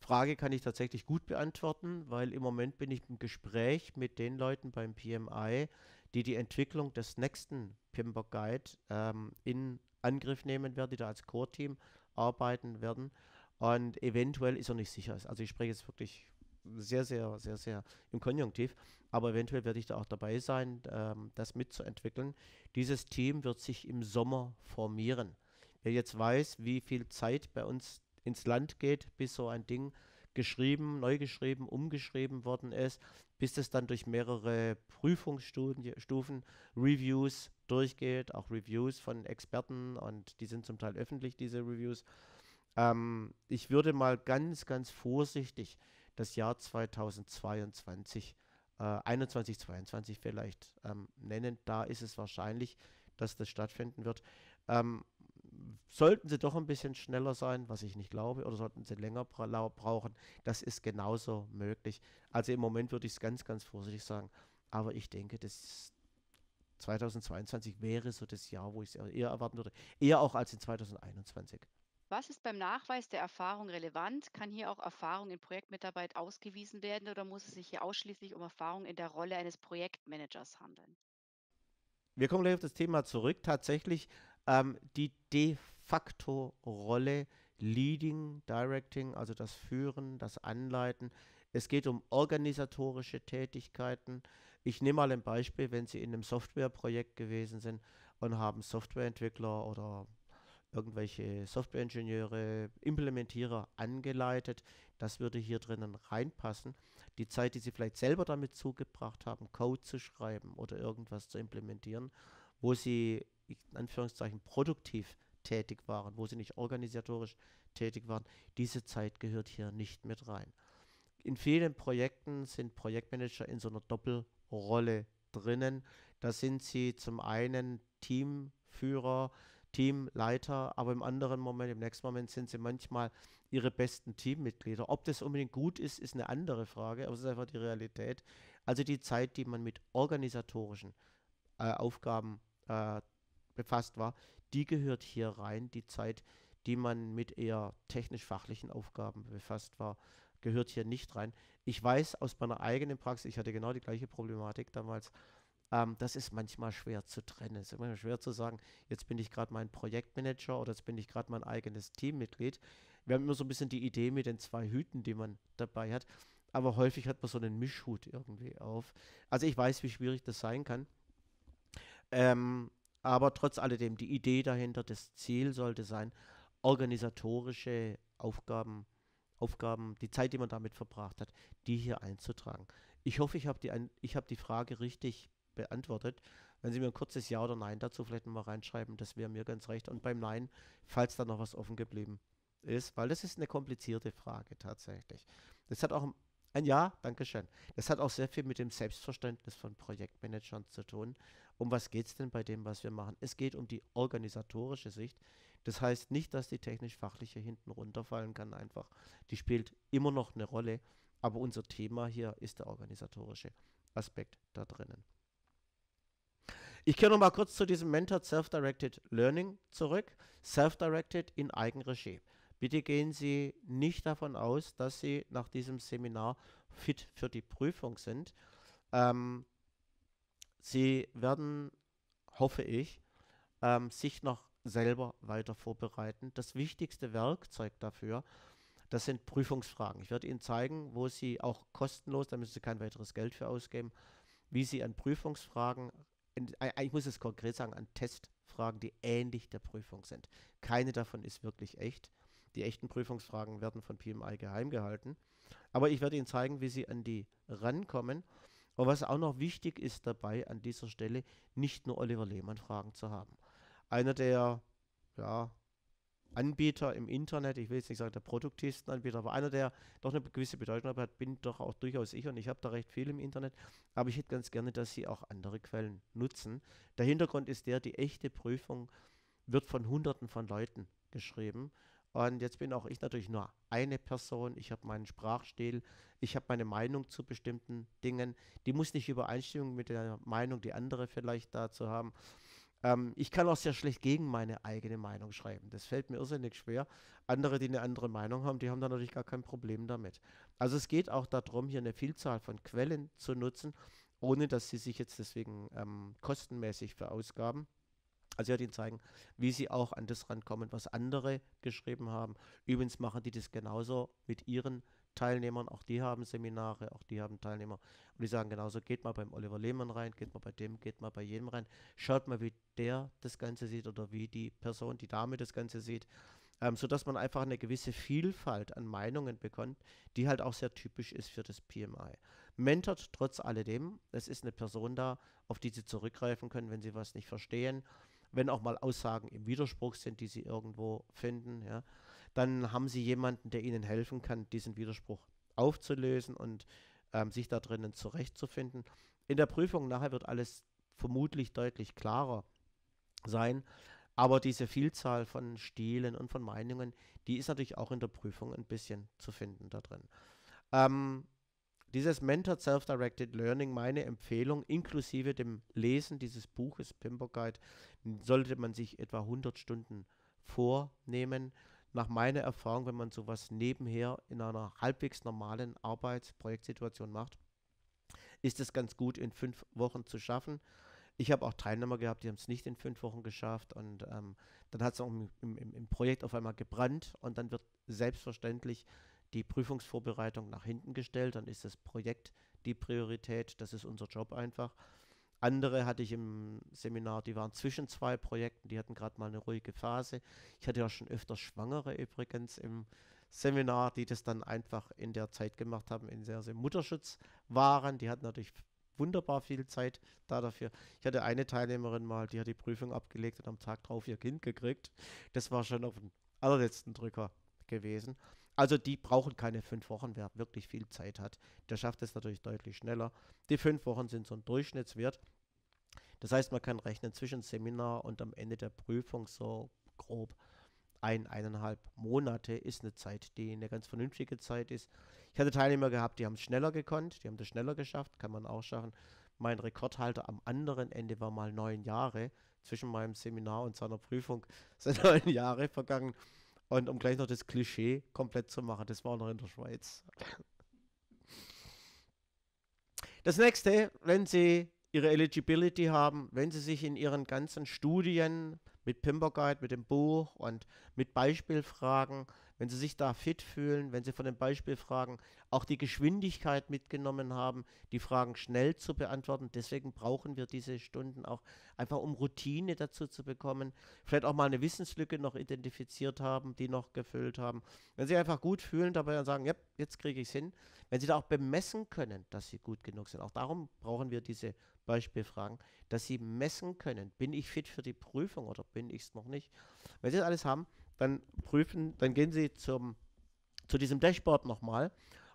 Frage kann ich tatsächlich gut beantworten, weil im Moment bin ich im Gespräch mit den Leuten beim PMI, die die Entwicklung des nächsten Pimper Guide ähm, in Angriff nehmen werden, die da als Core-Team arbeiten werden. Und eventuell ist er nicht sicher. Also ich spreche jetzt wirklich sehr, sehr, sehr, sehr im Konjunktiv. Aber eventuell werde ich da auch dabei sein, ähm, das mitzuentwickeln. Dieses Team wird sich im Sommer formieren. Wer jetzt weiß, wie viel Zeit bei uns ins Land geht, bis so ein Ding geschrieben, neu geschrieben, umgeschrieben worden ist, bis es dann durch mehrere Prüfungsstufen, Reviews durchgeht, auch Reviews von Experten und die sind zum Teil öffentlich, diese Reviews. Ähm, ich würde mal ganz, ganz vorsichtig das Jahr 2022, äh, 21, 22 vielleicht ähm, nennen. Da ist es wahrscheinlich, dass das stattfinden wird. Ähm, sollten sie doch ein bisschen schneller sein, was ich nicht glaube, oder sollten sie länger bra brauchen, das ist genauso möglich. Also im Moment würde ich es ganz, ganz vorsichtig sagen, aber ich denke, das 2022 wäre so das Jahr, wo ich es eher erwarten würde, eher auch als in 2021. Was ist beim Nachweis der Erfahrung relevant? Kann hier auch Erfahrung in Projektmitarbeit ausgewiesen werden oder muss es sich hier ausschließlich um Erfahrung in der Rolle eines Projektmanagers handeln? Wir kommen gleich auf das Thema zurück. Tatsächlich ähm, die de facto Rolle Leading, Directing, also das Führen, das Anleiten. Es geht um organisatorische Tätigkeiten. Ich nehme mal ein Beispiel, wenn Sie in einem Softwareprojekt gewesen sind und haben Softwareentwickler oder irgendwelche Softwareingenieure, Implementierer angeleitet. Das würde hier drinnen reinpassen. Die Zeit, die Sie vielleicht selber damit zugebracht haben, Code zu schreiben oder irgendwas zu implementieren, wo Sie in Anführungszeichen produktiv tätig waren, wo sie nicht organisatorisch tätig waren, diese Zeit gehört hier nicht mit rein. In vielen Projekten sind Projektmanager in so einer Doppelrolle drinnen. Da sind sie zum einen Teamführer, Teamleiter, aber im anderen Moment, im nächsten Moment sind sie manchmal ihre besten Teammitglieder. Ob das unbedingt gut ist, ist eine andere Frage, aber es ist einfach die Realität. Also die Zeit, die man mit organisatorischen äh, Aufgaben äh, befasst war, die gehört hier rein. Die Zeit, die man mit eher technisch-fachlichen Aufgaben befasst war, gehört hier nicht rein. Ich weiß aus meiner eigenen Praxis, ich hatte genau die gleiche Problematik damals, ähm, das ist manchmal schwer zu trennen. Es ist manchmal schwer zu sagen, jetzt bin ich gerade mein Projektmanager oder jetzt bin ich gerade mein eigenes Teammitglied. Wir haben immer so ein bisschen die Idee mit den zwei Hüten, die man dabei hat. Aber häufig hat man so einen Mischhut irgendwie auf. Also ich weiß, wie schwierig das sein kann. Ähm, aber trotz alledem, die Idee dahinter, das Ziel sollte sein, organisatorische Aufgaben, Aufgaben, die Zeit, die man damit verbracht hat, die hier einzutragen. Ich hoffe, ich habe die, hab die Frage richtig beantwortet. Wenn Sie mir ein kurzes Ja oder Nein dazu vielleicht mal reinschreiben, das wäre mir ganz recht. Und beim Nein, falls da noch was offen geblieben ist, weil das ist eine komplizierte Frage tatsächlich. Das hat auch ein Ja, Dankeschön. Das hat auch sehr viel mit dem Selbstverständnis von Projektmanagern zu tun. Um was geht es denn bei dem, was wir machen? Es geht um die organisatorische Sicht. Das heißt nicht, dass die technisch-fachliche hinten runterfallen kann, einfach. Die spielt immer noch eine Rolle, aber unser Thema hier ist der organisatorische Aspekt da drinnen. Ich kehre nochmal kurz zu diesem Mentor Self-Directed Learning zurück. Self-Directed in Eigenregie. Bitte gehen Sie nicht davon aus, dass Sie nach diesem Seminar fit für die Prüfung sind. Ähm, Sie werden, hoffe ich, ähm, sich noch selber weiter vorbereiten. Das wichtigste Werkzeug dafür, das sind Prüfungsfragen. Ich werde Ihnen zeigen, wo Sie auch kostenlos, da müssen Sie kein weiteres Geld für ausgeben, wie Sie an Prüfungsfragen, in, äh, ich muss es konkret sagen, an Testfragen, die ähnlich der Prüfung sind. Keine davon ist wirklich echt. Die echten Prüfungsfragen werden von PMI geheim gehalten. Aber ich werde Ihnen zeigen, wie Sie an die rankommen. Und was auch noch wichtig ist dabei an dieser Stelle, nicht nur Oliver Lehmann Fragen zu haben. Einer der ja, Anbieter im Internet, ich will jetzt nicht sagen der produktivsten Anbieter, aber einer, der doch eine gewisse Bedeutung hat, bin doch auch durchaus ich und ich habe da recht viel im Internet, aber ich hätte ganz gerne, dass sie auch andere Quellen nutzen. Der Hintergrund ist der, die echte Prüfung wird von Hunderten von Leuten geschrieben und jetzt bin auch ich natürlich nur eine Person. Ich habe meinen Sprachstil, ich habe meine Meinung zu bestimmten Dingen. Die muss nicht übereinstimmen mit der Meinung, die andere vielleicht dazu haben. Ähm, ich kann auch sehr schlecht gegen meine eigene Meinung schreiben. Das fällt mir irrsinnig schwer. Andere, die eine andere Meinung haben, die haben da natürlich gar kein Problem damit. Also es geht auch darum, hier eine Vielzahl von Quellen zu nutzen, ohne dass sie sich jetzt deswegen ähm, kostenmäßig verausgaben. Also ich werde Ihnen zeigen, wie Sie auch an das rankommen, was andere geschrieben haben. Übrigens machen die das genauso mit ihren Teilnehmern. Auch die haben Seminare, auch die haben Teilnehmer. Und die sagen genauso, geht mal beim Oliver Lehmann rein, geht mal bei dem, geht mal bei jedem rein. Schaut mal, wie der das Ganze sieht oder wie die Person, die Dame das Ganze sieht. Ähm, sodass man einfach eine gewisse Vielfalt an Meinungen bekommt, die halt auch sehr typisch ist für das PMI. Mentort trotz alledem, es ist eine Person da, auf die Sie zurückgreifen können, wenn Sie was nicht verstehen wenn auch mal Aussagen im Widerspruch sind, die sie irgendwo finden, ja, dann haben sie jemanden, der ihnen helfen kann, diesen Widerspruch aufzulösen und ähm, sich da drinnen zurechtzufinden. In der Prüfung nachher wird alles vermutlich deutlich klarer sein. Aber diese Vielzahl von Stilen und von Meinungen, die ist natürlich auch in der Prüfung ein bisschen zu finden da drin. Ähm, dieses Mentored Self-Directed Learning, meine Empfehlung, inklusive dem Lesen dieses Buches Pimper Guide, sollte man sich etwa 100 Stunden vornehmen. Nach meiner Erfahrung, wenn man sowas nebenher in einer halbwegs normalen Arbeitsprojektsituation macht, ist es ganz gut in fünf Wochen zu schaffen. Ich habe auch Teilnehmer gehabt, die haben es nicht in fünf Wochen geschafft und ähm, dann hat es auch im, im, im, Projekt auf einmal gebrannt und dann wird selbstverständlich die Prüfungsvorbereitung nach hinten gestellt, dann ist das Projekt die Priorität, das ist unser Job einfach. Andere hatte ich im Seminar, die waren zwischen zwei Projekten, die hatten gerade mal eine ruhige Phase. Ich hatte ja schon öfter Schwangere übrigens im Seminar, die das dann einfach in der Zeit gemacht haben, in der sie Mutterschutz waren. Die hatten natürlich wunderbar viel Zeit da dafür. Ich hatte eine Teilnehmerin mal, die hat die Prüfung abgelegt und am Tag drauf ihr Kind gekriegt. Das war schon auf dem allerletzten Drücker gewesen. Also die brauchen keine fünf Wochen, wer wirklich viel Zeit hat. Der schafft es natürlich deutlich schneller. Die fünf Wochen sind so ein Durchschnittswert. Das heißt, man kann rechnen zwischen Seminar und am Ende der Prüfung so grob ein, eineinhalb Monate ist eine Zeit, die eine ganz vernünftige Zeit ist. Ich hatte Teilnehmer gehabt, die haben es schneller gekonnt, die haben das schneller geschafft, kann man auch schaffen. Mein Rekordhalter am anderen Ende war mal neun Jahre. Zwischen meinem Seminar und seiner Prüfung sind neun Jahre vergangen. Und um gleich noch das Klischee komplett zu machen, das war noch in der Schweiz. Das nächste, wenn Sie Ihre Eligibility haben, wenn Sie sich in Ihren ganzen Studien mit Pimperguide, mit dem Buch und mit Beispielfragen wenn sie sich da fit fühlen, wenn sie von den Beispielfragen auch die Geschwindigkeit mitgenommen haben, die Fragen schnell zu beantworten. Deswegen brauchen wir diese Stunden auch einfach, um Routine dazu zu bekommen. Vielleicht auch mal eine Wissenslücke noch identifiziert haben, die noch gefüllt haben. Wenn sie einfach gut fühlen, dabei dann sagen, ja, jetzt kriege ich es hin. Wenn sie da auch bemessen können, dass sie gut genug sind. Auch darum brauchen wir diese Beispielfragen, dass sie messen können, bin ich fit für die Prüfung oder bin ich es noch nicht. Wenn sie das alles haben, dann prüfen, dann gehen Sie zum, zu diesem Dashboard nochmal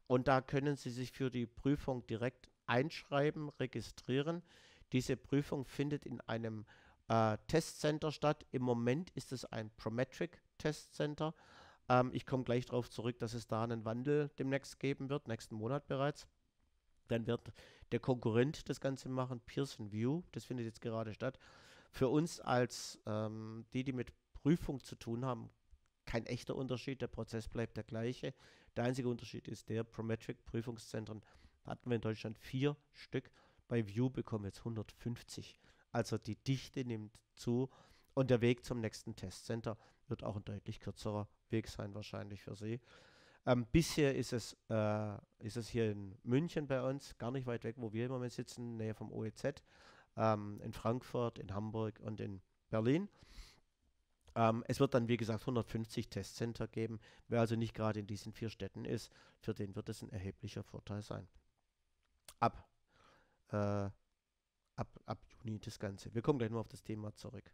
und da können Sie sich für die Prüfung direkt einschreiben, registrieren. Diese Prüfung findet in einem äh, Testcenter statt. Im Moment ist es ein Prometric Testcenter. Ähm, ich komme gleich darauf zurück, dass es da einen Wandel demnächst geben wird, nächsten Monat bereits. Dann wird der Konkurrent das Ganze machen, Pearson View. Das findet jetzt gerade statt. Für uns als ähm, die, die mit Prüfung zu tun haben, kein echter Unterschied, der Prozess bleibt der gleiche. Der einzige Unterschied ist der, Prometric-Prüfungszentren hatten wir in Deutschland vier Stück, bei View bekommen wir jetzt 150. Also die Dichte nimmt zu und der Weg zum nächsten Testcenter wird auch ein deutlich kürzerer Weg sein wahrscheinlich für Sie. Ähm, bisher ist es, äh, ist es hier in München bei uns, gar nicht weit weg, wo wir im Moment sitzen, näher vom OEZ, ähm, in Frankfurt, in Hamburg und in Berlin. Ähm, es wird dann, wie gesagt, 150 Testcenter geben. Wer also nicht gerade in diesen vier Städten ist, für den wird es ein erheblicher Vorteil sein. Ab, äh, ab, ab Juni das Ganze. Wir kommen gleich nur auf das Thema zurück.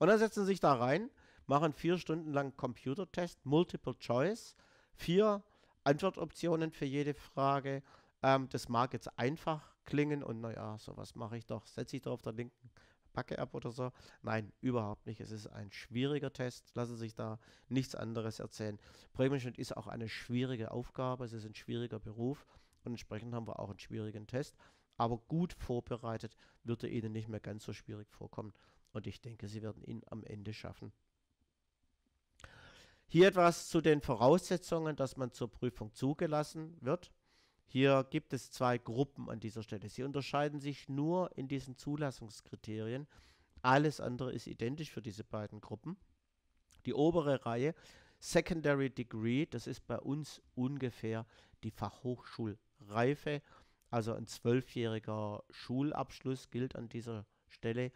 Und dann setzen sie sich da rein, machen vier Stunden lang Computertest, Multiple Choice, vier Antwortoptionen für jede Frage. Ähm, das mag jetzt einfach klingen und naja, sowas mache ich doch, setze ich doch auf der linken Backe ab oder so. Nein, überhaupt nicht. Es ist ein schwieriger Test. Lassen Sie sich da nichts anderes erzählen. Prämienschnitt ist auch eine schwierige Aufgabe. Es ist ein schwieriger Beruf und entsprechend haben wir auch einen schwierigen Test. Aber gut vorbereitet wird er Ihnen nicht mehr ganz so schwierig vorkommen. Und ich denke, Sie werden ihn am Ende schaffen. Hier etwas zu den Voraussetzungen, dass man zur Prüfung zugelassen wird. Hier gibt es zwei Gruppen an dieser Stelle. Sie unterscheiden sich nur in diesen Zulassungskriterien. Alles andere ist identisch für diese beiden Gruppen. Die obere Reihe, Secondary Degree, das ist bei uns ungefähr die Fachhochschulreife. Also ein zwölfjähriger Schulabschluss gilt an dieser Stelle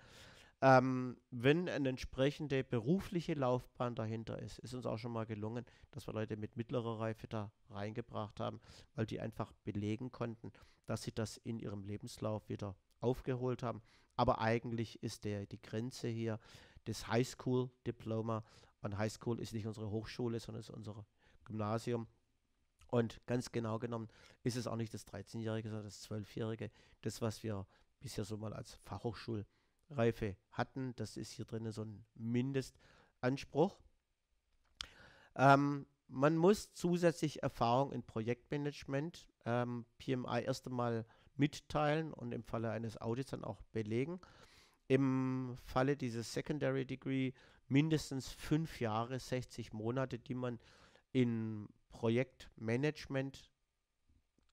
ähm, wenn eine entsprechende berufliche Laufbahn dahinter ist, ist uns auch schon mal gelungen, dass wir Leute mit mittlerer Reife da reingebracht haben, weil die einfach belegen konnten, dass sie das in ihrem Lebenslauf wieder aufgeholt haben. Aber eigentlich ist der, die Grenze hier das Highschool-Diploma. Und Highschool ist nicht unsere Hochschule, sondern ist unser Gymnasium. Und ganz genau genommen ist es auch nicht das 13-Jährige, sondern das 12-Jährige, das, was wir bisher so mal als Fachhochschul Reife hatten. Das ist hier drin so ein Mindestanspruch. Ähm, man muss zusätzlich Erfahrung in Projektmanagement ähm, PMI erst einmal mitteilen und im Falle eines Audits dann auch belegen. Im Falle dieses Secondary Degree mindestens fünf Jahre, 60 Monate, die man in Projektmanagement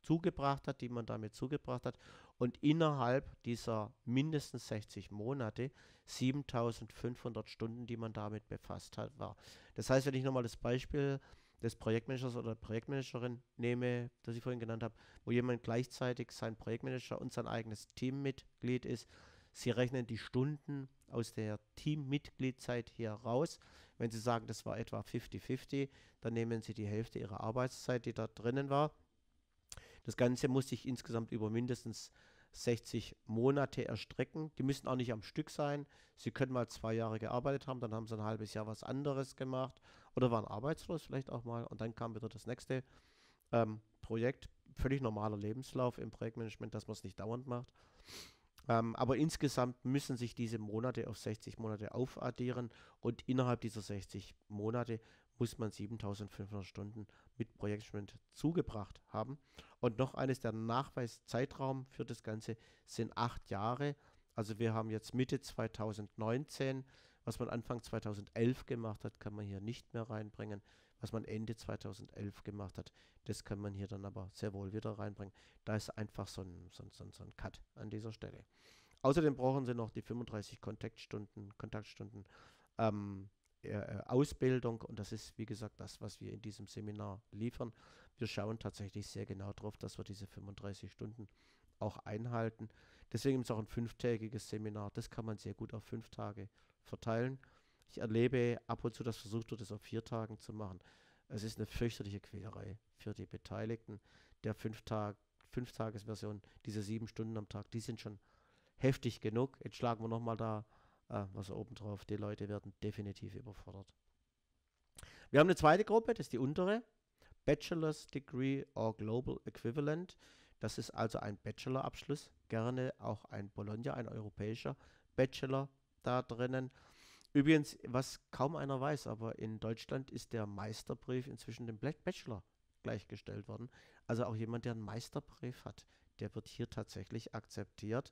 zugebracht hat, die man damit zugebracht hat und innerhalb dieser mindestens 60 Monate 7500 Stunden, die man damit befasst hat, war. Das heißt, wenn ich nochmal das Beispiel des Projektmanagers oder Projektmanagerin nehme, das ich vorhin genannt habe, wo jemand gleichzeitig sein Projektmanager und sein eigenes Teammitglied ist, Sie rechnen die Stunden aus der Teammitgliedzeit hier raus. Wenn Sie sagen, das war etwa 50-50, dann nehmen Sie die Hälfte Ihrer Arbeitszeit, die da drinnen war. Das Ganze muss sich insgesamt über mindestens 60 Monate erstrecken. Die müssen auch nicht am Stück sein. Sie können mal zwei Jahre gearbeitet haben, dann haben sie ein halbes Jahr was anderes gemacht oder waren arbeitslos vielleicht auch mal und dann kam wieder das nächste ähm, Projekt. Völlig normaler Lebenslauf im Projektmanagement, dass man es nicht dauernd macht. Ähm, aber insgesamt müssen sich diese Monate auf 60 Monate aufaddieren und innerhalb dieser 60 Monate muss man 7500 Stunden mit Projektmanagement zugebracht haben. Und noch eines, der Nachweiszeitraum für das Ganze sind acht Jahre. Also wir haben jetzt Mitte 2019, was man Anfang 2011 gemacht hat, kann man hier nicht mehr reinbringen. Was man Ende 2011 gemacht hat, das kann man hier dann aber sehr wohl wieder reinbringen. Da ist einfach so ein, so so so ein Cut an dieser Stelle. Außerdem brauchen Sie noch die 35 Kontaktstunden, Kontaktstunden ähm, äh, äh, Ausbildung und das ist, wie gesagt, das, was wir in diesem Seminar liefern. Wir schauen tatsächlich sehr genau darauf, dass wir diese 35 Stunden auch einhalten. Deswegen ist es auch ein fünftägiges Seminar. Das kann man sehr gut auf fünf Tage verteilen. Ich erlebe ab und zu, dass versucht wird, das auf vier Tagen zu machen. Es ist eine fürchterliche Quälerei für die Beteiligten. Der Fünftag, Fünftagesversion, diese sieben Stunden am Tag, die sind schon heftig genug. Jetzt schlagen wir nochmal da äh, was obendrauf. Die Leute werden definitiv überfordert. Wir haben eine zweite Gruppe, das ist die untere. Bachelor's Degree or Global Equivalent. Das ist also ein Bachelor-Abschluss. gerne auch ein Bologna, ein europäischer Bachelor da drinnen. Übrigens, was kaum einer weiß, aber in Deutschland ist der Meisterbrief inzwischen dem Bachelor gleichgestellt worden. Also auch jemand, der einen Meisterbrief hat, der wird hier tatsächlich akzeptiert.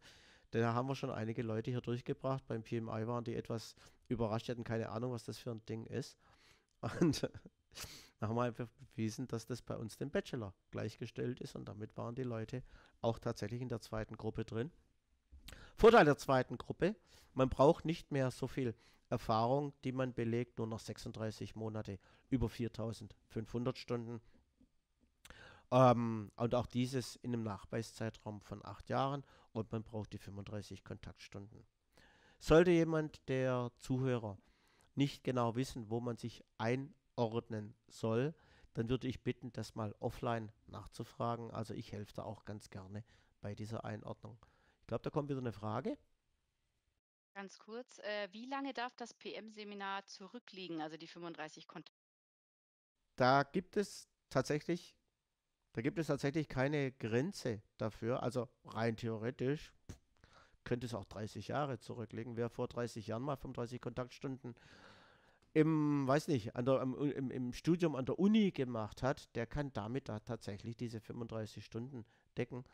Da haben wir schon einige Leute hier durchgebracht. Beim PMI waren die etwas überrascht, hatten keine Ahnung, was das für ein Ding ist. Und da haben wir einfach bewiesen, dass das bei uns dem Bachelor gleichgestellt ist. Und damit waren die Leute auch tatsächlich in der zweiten Gruppe drin. Vorteil der zweiten Gruppe, man braucht nicht mehr so viel Erfahrung, die man belegt, nur noch 36 Monate, über 4500 Stunden. Ähm, und auch dieses in einem Nachweiszeitraum von acht Jahren und man braucht die 35 Kontaktstunden. Sollte jemand der Zuhörer nicht genau wissen, wo man sich einordnen soll, dann würde ich bitten, das mal offline nachzufragen. Also ich helfe da auch ganz gerne bei dieser Einordnung. Ich glaube, da kommt wieder eine Frage. Ganz kurz, äh, wie lange darf das PM-Seminar zurückliegen, also die 35 Kontakte? Da gibt es tatsächlich da gibt es tatsächlich keine Grenze dafür. Also rein theoretisch könnte es auch 30 Jahre zurücklegen. Wer vor 30 Jahren mal 35 Kontaktstunden im, weiß nicht, der, im, im, Studium an der Uni gemacht hat, der kann damit da tatsächlich diese 35 Stunden decken.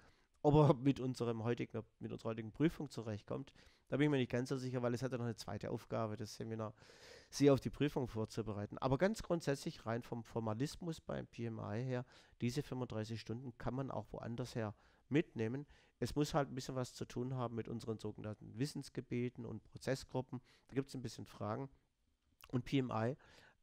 Ob er mit, unserem heutigen, mit unserer heutigen Prüfung zurechtkommt, da bin ich mir nicht ganz so sicher, weil es hat ja noch eine zweite Aufgabe, das Seminar, sie auf die Prüfung vorzubereiten. Aber ganz grundsätzlich, rein vom Formalismus beim PMI her, diese 35 Stunden kann man auch woanders her mitnehmen. Es muss halt ein bisschen was zu tun haben mit unseren sogenannten Wissensgebeten und Prozessgruppen. Da gibt es ein bisschen Fragen. Und PMI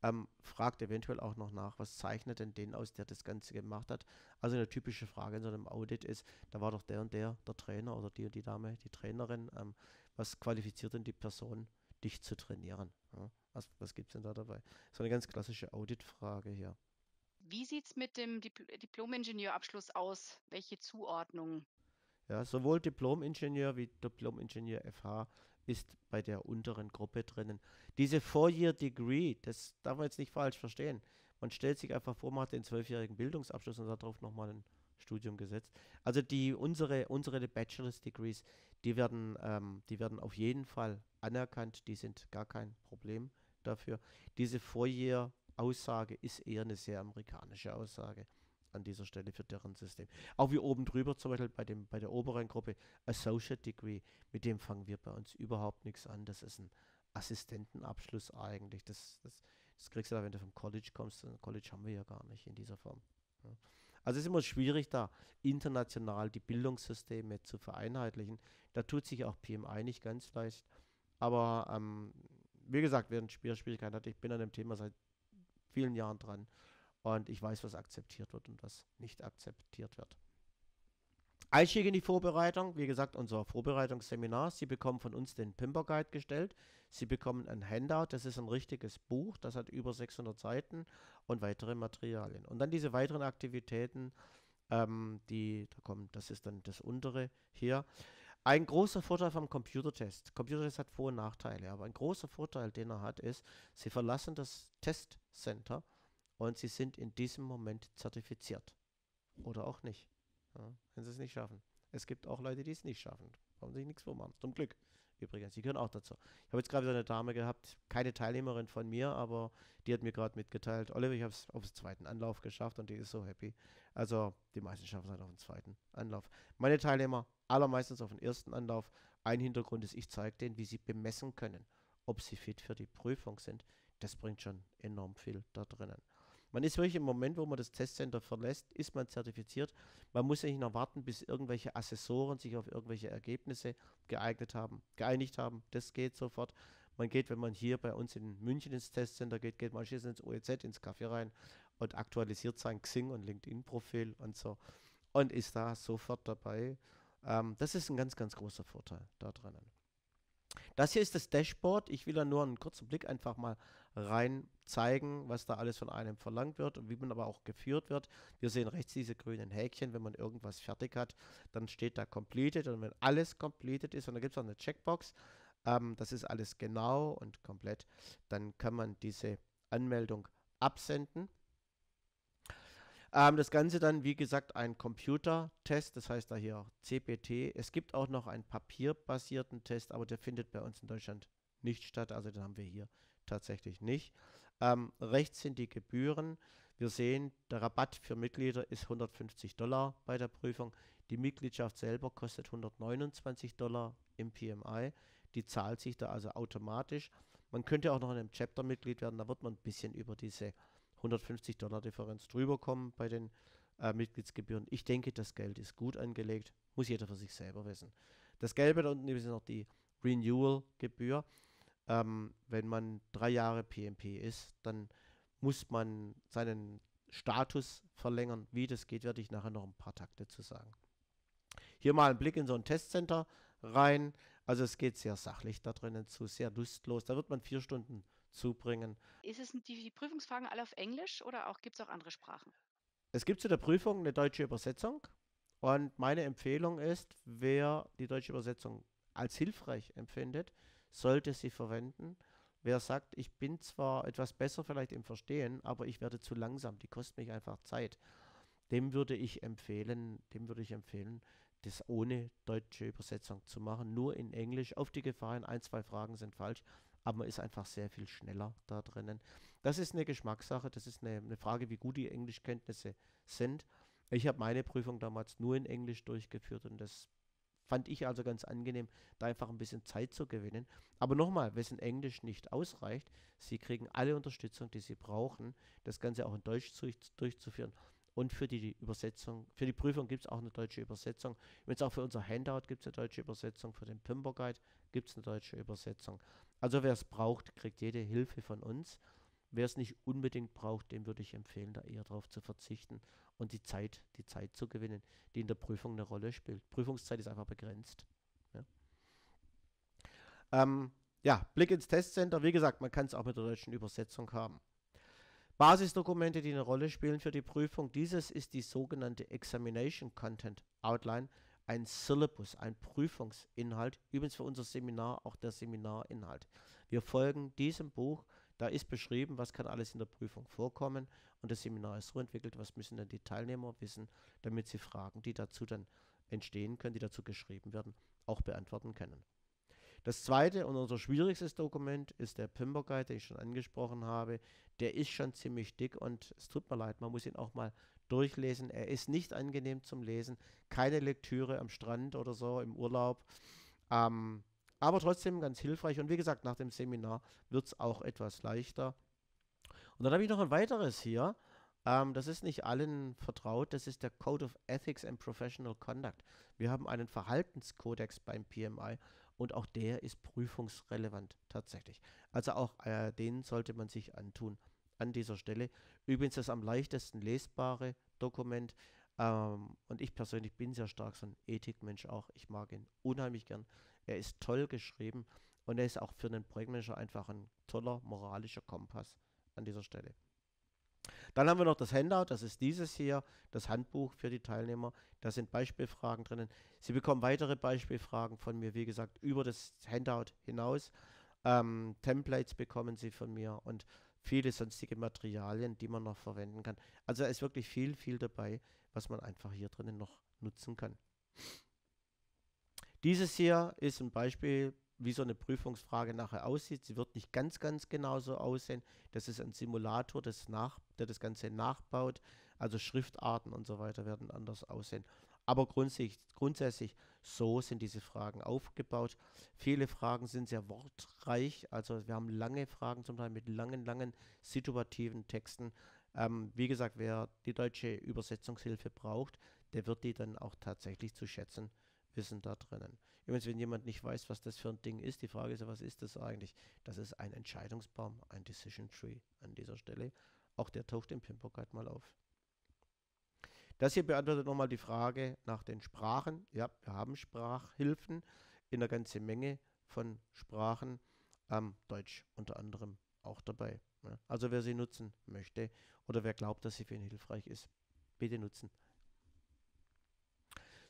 ähm, fragt eventuell auch noch nach, was zeichnet denn den aus, der das Ganze gemacht hat. Also eine typische Frage in so einem Audit ist, da war doch der und der, der Trainer oder die und die Dame, die Trainerin. Ähm, was qualifiziert denn die Person, dich zu trainieren? Ja, was was gibt es denn da dabei? So eine ganz klassische Auditfrage hier. Wie sieht es mit dem Dipl Diplom-Ingenieurabschluss aus? Welche Zuordnung? Ja, sowohl Diplom-Ingenieur wie Diplom-Ingenieur FH ist bei der unteren Gruppe drinnen. Diese Four-Year-Degree, das darf man jetzt nicht falsch verstehen. Man stellt sich einfach vor, man hat den zwölfjährigen Bildungsabschluss und hat darauf nochmal ein Studium gesetzt. Also die unsere, unsere Bachelor's Degrees, die werden, ähm, die werden auf jeden Fall anerkannt, die sind gar kein Problem dafür. Diese Four-Year-Aussage ist eher eine sehr amerikanische Aussage an dieser Stelle für deren System. Auch wie oben drüber, zum Beispiel bei, dem, bei der oberen Gruppe Associate Degree, mit dem fangen wir bei uns überhaupt nichts an. Das ist ein Assistentenabschluss eigentlich. Das, das, das kriegst du da, wenn du vom College kommst. Ein College haben wir ja gar nicht in dieser Form. Ja. Also es ist immer schwierig, da international die Bildungssysteme zu vereinheitlichen. Da tut sich auch PMI nicht ganz leicht. Aber ähm, wie gesagt, während Schwierigkeiten hatte, ich bin an dem Thema seit vielen Jahren dran. Und ich weiß, was akzeptiert wird und was nicht akzeptiert wird. Einstieg in die Vorbereitung, wie gesagt, unser Vorbereitungsseminar. Sie bekommen von uns den Pimper Guide gestellt. Sie bekommen ein Handout, das ist ein richtiges Buch, das hat über 600 Seiten und weitere Materialien. Und dann diese weiteren Aktivitäten, ähm, die da kommen, das ist dann das untere hier. Ein großer Vorteil vom Computertest. Computertest hat Vor- und Nachteile, aber ein großer Vorteil, den er hat, ist, Sie verlassen das Testcenter und sie sind in diesem Moment zertifiziert. Oder auch nicht. Ja, wenn sie es nicht schaffen. Es gibt auch Leute, die es nicht schaffen. Haben sich nichts vormachen. Zum Glück. Übrigens, sie gehören auch dazu. Ich habe jetzt gerade wieder eine Dame gehabt, keine Teilnehmerin von mir, aber die hat mir gerade mitgeteilt, Oliver, ich habe es auf den zweiten Anlauf geschafft und die ist so happy. Also die meisten schaffen es halt auf den zweiten Anlauf. Meine Teilnehmer allermeistens auf den ersten Anlauf. Ein Hintergrund ist, ich zeige denen, wie sie bemessen können, ob sie fit für die Prüfung sind. Das bringt schon enorm viel da drinnen. Man ist wirklich im Moment, wo man das Testcenter verlässt, ist man zertifiziert. Man muss nicht noch warten, bis irgendwelche Assessoren sich auf irgendwelche Ergebnisse geeignet haben, geeinigt haben. Das geht sofort. Man geht, wenn man hier bei uns in München ins Testcenter geht, geht man schließlich ins OEZ, ins Café rein und aktualisiert sein Xing- und LinkedIn-Profil und so und ist da sofort dabei. Ähm, das ist ein ganz, ganz großer Vorteil da drinnen. Das hier ist das Dashboard. Ich will da nur einen kurzen Blick einfach mal rein zeigen, was da alles von einem verlangt wird und wie man aber auch geführt wird. Wir sehen rechts diese grünen Häkchen, wenn man irgendwas fertig hat, dann steht da completed und wenn alles completed ist und da gibt es auch eine Checkbox, ähm, das ist alles genau und komplett, dann kann man diese Anmeldung absenden. Ähm, das Ganze dann, wie gesagt, ein Computertest, das heißt da hier auch CPT. Es gibt auch noch einen papierbasierten Test, aber der findet bei uns in Deutschland nicht statt, also den haben wir hier tatsächlich nicht. Ähm, rechts sind die Gebühren. Wir sehen, der Rabatt für Mitglieder ist 150 Dollar bei der Prüfung. Die Mitgliedschaft selber kostet 129 Dollar im PMI. Die zahlt sich da also automatisch. Man könnte auch noch in einem Chapter Mitglied werden, da wird man ein bisschen über diese 150 Dollar Differenz drüber kommen bei den äh, Mitgliedsgebühren. Ich denke, das Geld ist gut angelegt, muss jeder für sich selber wissen. Das Gelbe da unten ist noch die Renewal-Gebühr ähm, wenn man drei Jahre PMP ist, dann muss man seinen Status verlängern. Wie das geht, werde ich nachher noch ein paar Takte zu sagen. Hier mal ein Blick in so ein Testcenter rein. Also es geht sehr sachlich da drinnen zu, sehr lustlos. Da wird man vier Stunden zubringen. Ist es die, die Prüfungsfragen alle auf Englisch oder auch gibt es auch andere Sprachen? Es gibt zu der Prüfung eine deutsche Übersetzung. Und meine Empfehlung ist, wer die deutsche Übersetzung als hilfreich empfindet, sollte sie verwenden. Wer sagt, ich bin zwar etwas besser vielleicht im Verstehen, aber ich werde zu langsam, die kostet mich einfach Zeit, dem würde ich empfehlen, dem würde ich empfehlen, das ohne deutsche Übersetzung zu machen, nur in Englisch, auf die Gefahr hin, ein, zwei Fragen sind falsch, aber man ist einfach sehr viel schneller da drinnen. Das ist eine Geschmackssache, das ist eine, eine Frage, wie gut die Englischkenntnisse sind. Ich habe meine Prüfung damals nur in Englisch durchgeführt und das Fand ich also ganz angenehm, da einfach ein bisschen Zeit zu gewinnen. Aber nochmal, wessen Englisch nicht ausreicht, Sie kriegen alle Unterstützung, die Sie brauchen, das Ganze auch in Deutsch zu, durchzuführen. Und für die Übersetzung, für die Prüfung gibt es auch eine deutsche Übersetzung. Übrigens auch für unser Handout gibt es eine deutsche Übersetzung, für den Pimper Guide gibt es eine deutsche Übersetzung. Also wer es braucht, kriegt jede Hilfe von uns. Wer es nicht unbedingt braucht, dem würde ich empfehlen, da eher darauf zu verzichten und die Zeit, die Zeit zu gewinnen, die in der Prüfung eine Rolle spielt. Prüfungszeit ist einfach begrenzt. Ja, ähm, ja Blick ins Testcenter. Wie gesagt, man kann es auch mit der deutschen Übersetzung haben. Basisdokumente, die eine Rolle spielen für die Prüfung. Dieses ist die sogenannte Examination Content Outline, ein Syllabus, ein Prüfungsinhalt. Übrigens für unser Seminar auch der Seminarinhalt. Wir folgen diesem Buch da ist beschrieben, was kann alles in der Prüfung vorkommen und das Seminar ist so entwickelt, was müssen denn die Teilnehmer wissen, damit sie Fragen, die dazu dann entstehen können, die dazu geschrieben werden, auch beantworten können. Das zweite und unser schwierigstes Dokument ist der Pimper Guide, den ich schon angesprochen habe. Der ist schon ziemlich dick und es tut mir leid, man muss ihn auch mal durchlesen. Er ist nicht angenehm zum Lesen. Keine Lektüre am Strand oder so im Urlaub. Ähm, aber trotzdem ganz hilfreich. Und wie gesagt, nach dem Seminar wird es auch etwas leichter. Und dann habe ich noch ein weiteres hier. Ähm, das ist nicht allen vertraut. Das ist der Code of Ethics and Professional Conduct. Wir haben einen Verhaltenskodex beim PMI und auch der ist prüfungsrelevant tatsächlich. Also auch äh, den sollte man sich antun an dieser Stelle. Übrigens das am leichtesten lesbare Dokument. Ähm, und ich persönlich bin sehr stark so ein Ethikmensch auch. Ich mag ihn unheimlich gern. Er ist toll geschrieben und er ist auch für einen Projektmanager einfach ein toller moralischer Kompass an dieser Stelle. Dann haben wir noch das Handout, das ist dieses hier, das Handbuch für die Teilnehmer. Da sind Beispielfragen drinnen. Sie bekommen weitere Beispielfragen von mir, wie gesagt, über das Handout hinaus. Ähm, Templates bekommen sie von mir und viele sonstige Materialien, die man noch verwenden kann. Also da ist wirklich viel, viel dabei was man einfach hier drinnen noch nutzen kann. Dieses hier ist ein Beispiel, wie so eine Prüfungsfrage nachher aussieht. Sie wird nicht ganz, ganz genau so aussehen. Das ist ein Simulator, das nach, der das Ganze nachbaut. Also Schriftarten und so weiter werden anders aussehen. Aber grundsätzlich, grundsätzlich so sind diese Fragen aufgebaut. Viele Fragen sind sehr wortreich. Also wir haben lange Fragen, zum Teil mit langen, langen situativen Texten. Ähm, wie gesagt, wer die deutsche Übersetzungshilfe braucht, der wird die dann auch tatsächlich zu schätzen wissen da drinnen. Übrigens, wenn jemand nicht weiß, was das für ein Ding ist, die Frage ist ja, was ist das eigentlich? Das ist ein Entscheidungsbaum, ein Decision Tree an dieser Stelle. Auch der taucht im Pimper Guide halt mal auf. Das hier beantwortet nochmal die Frage nach den Sprachen. Ja, wir haben Sprachhilfen in einer ganzen Menge von Sprachen. Ähm, Deutsch unter anderem auch dabei. Ja. Also wer sie nutzen möchte oder wer glaubt, dass sie für ihn hilfreich ist, bitte nutzen.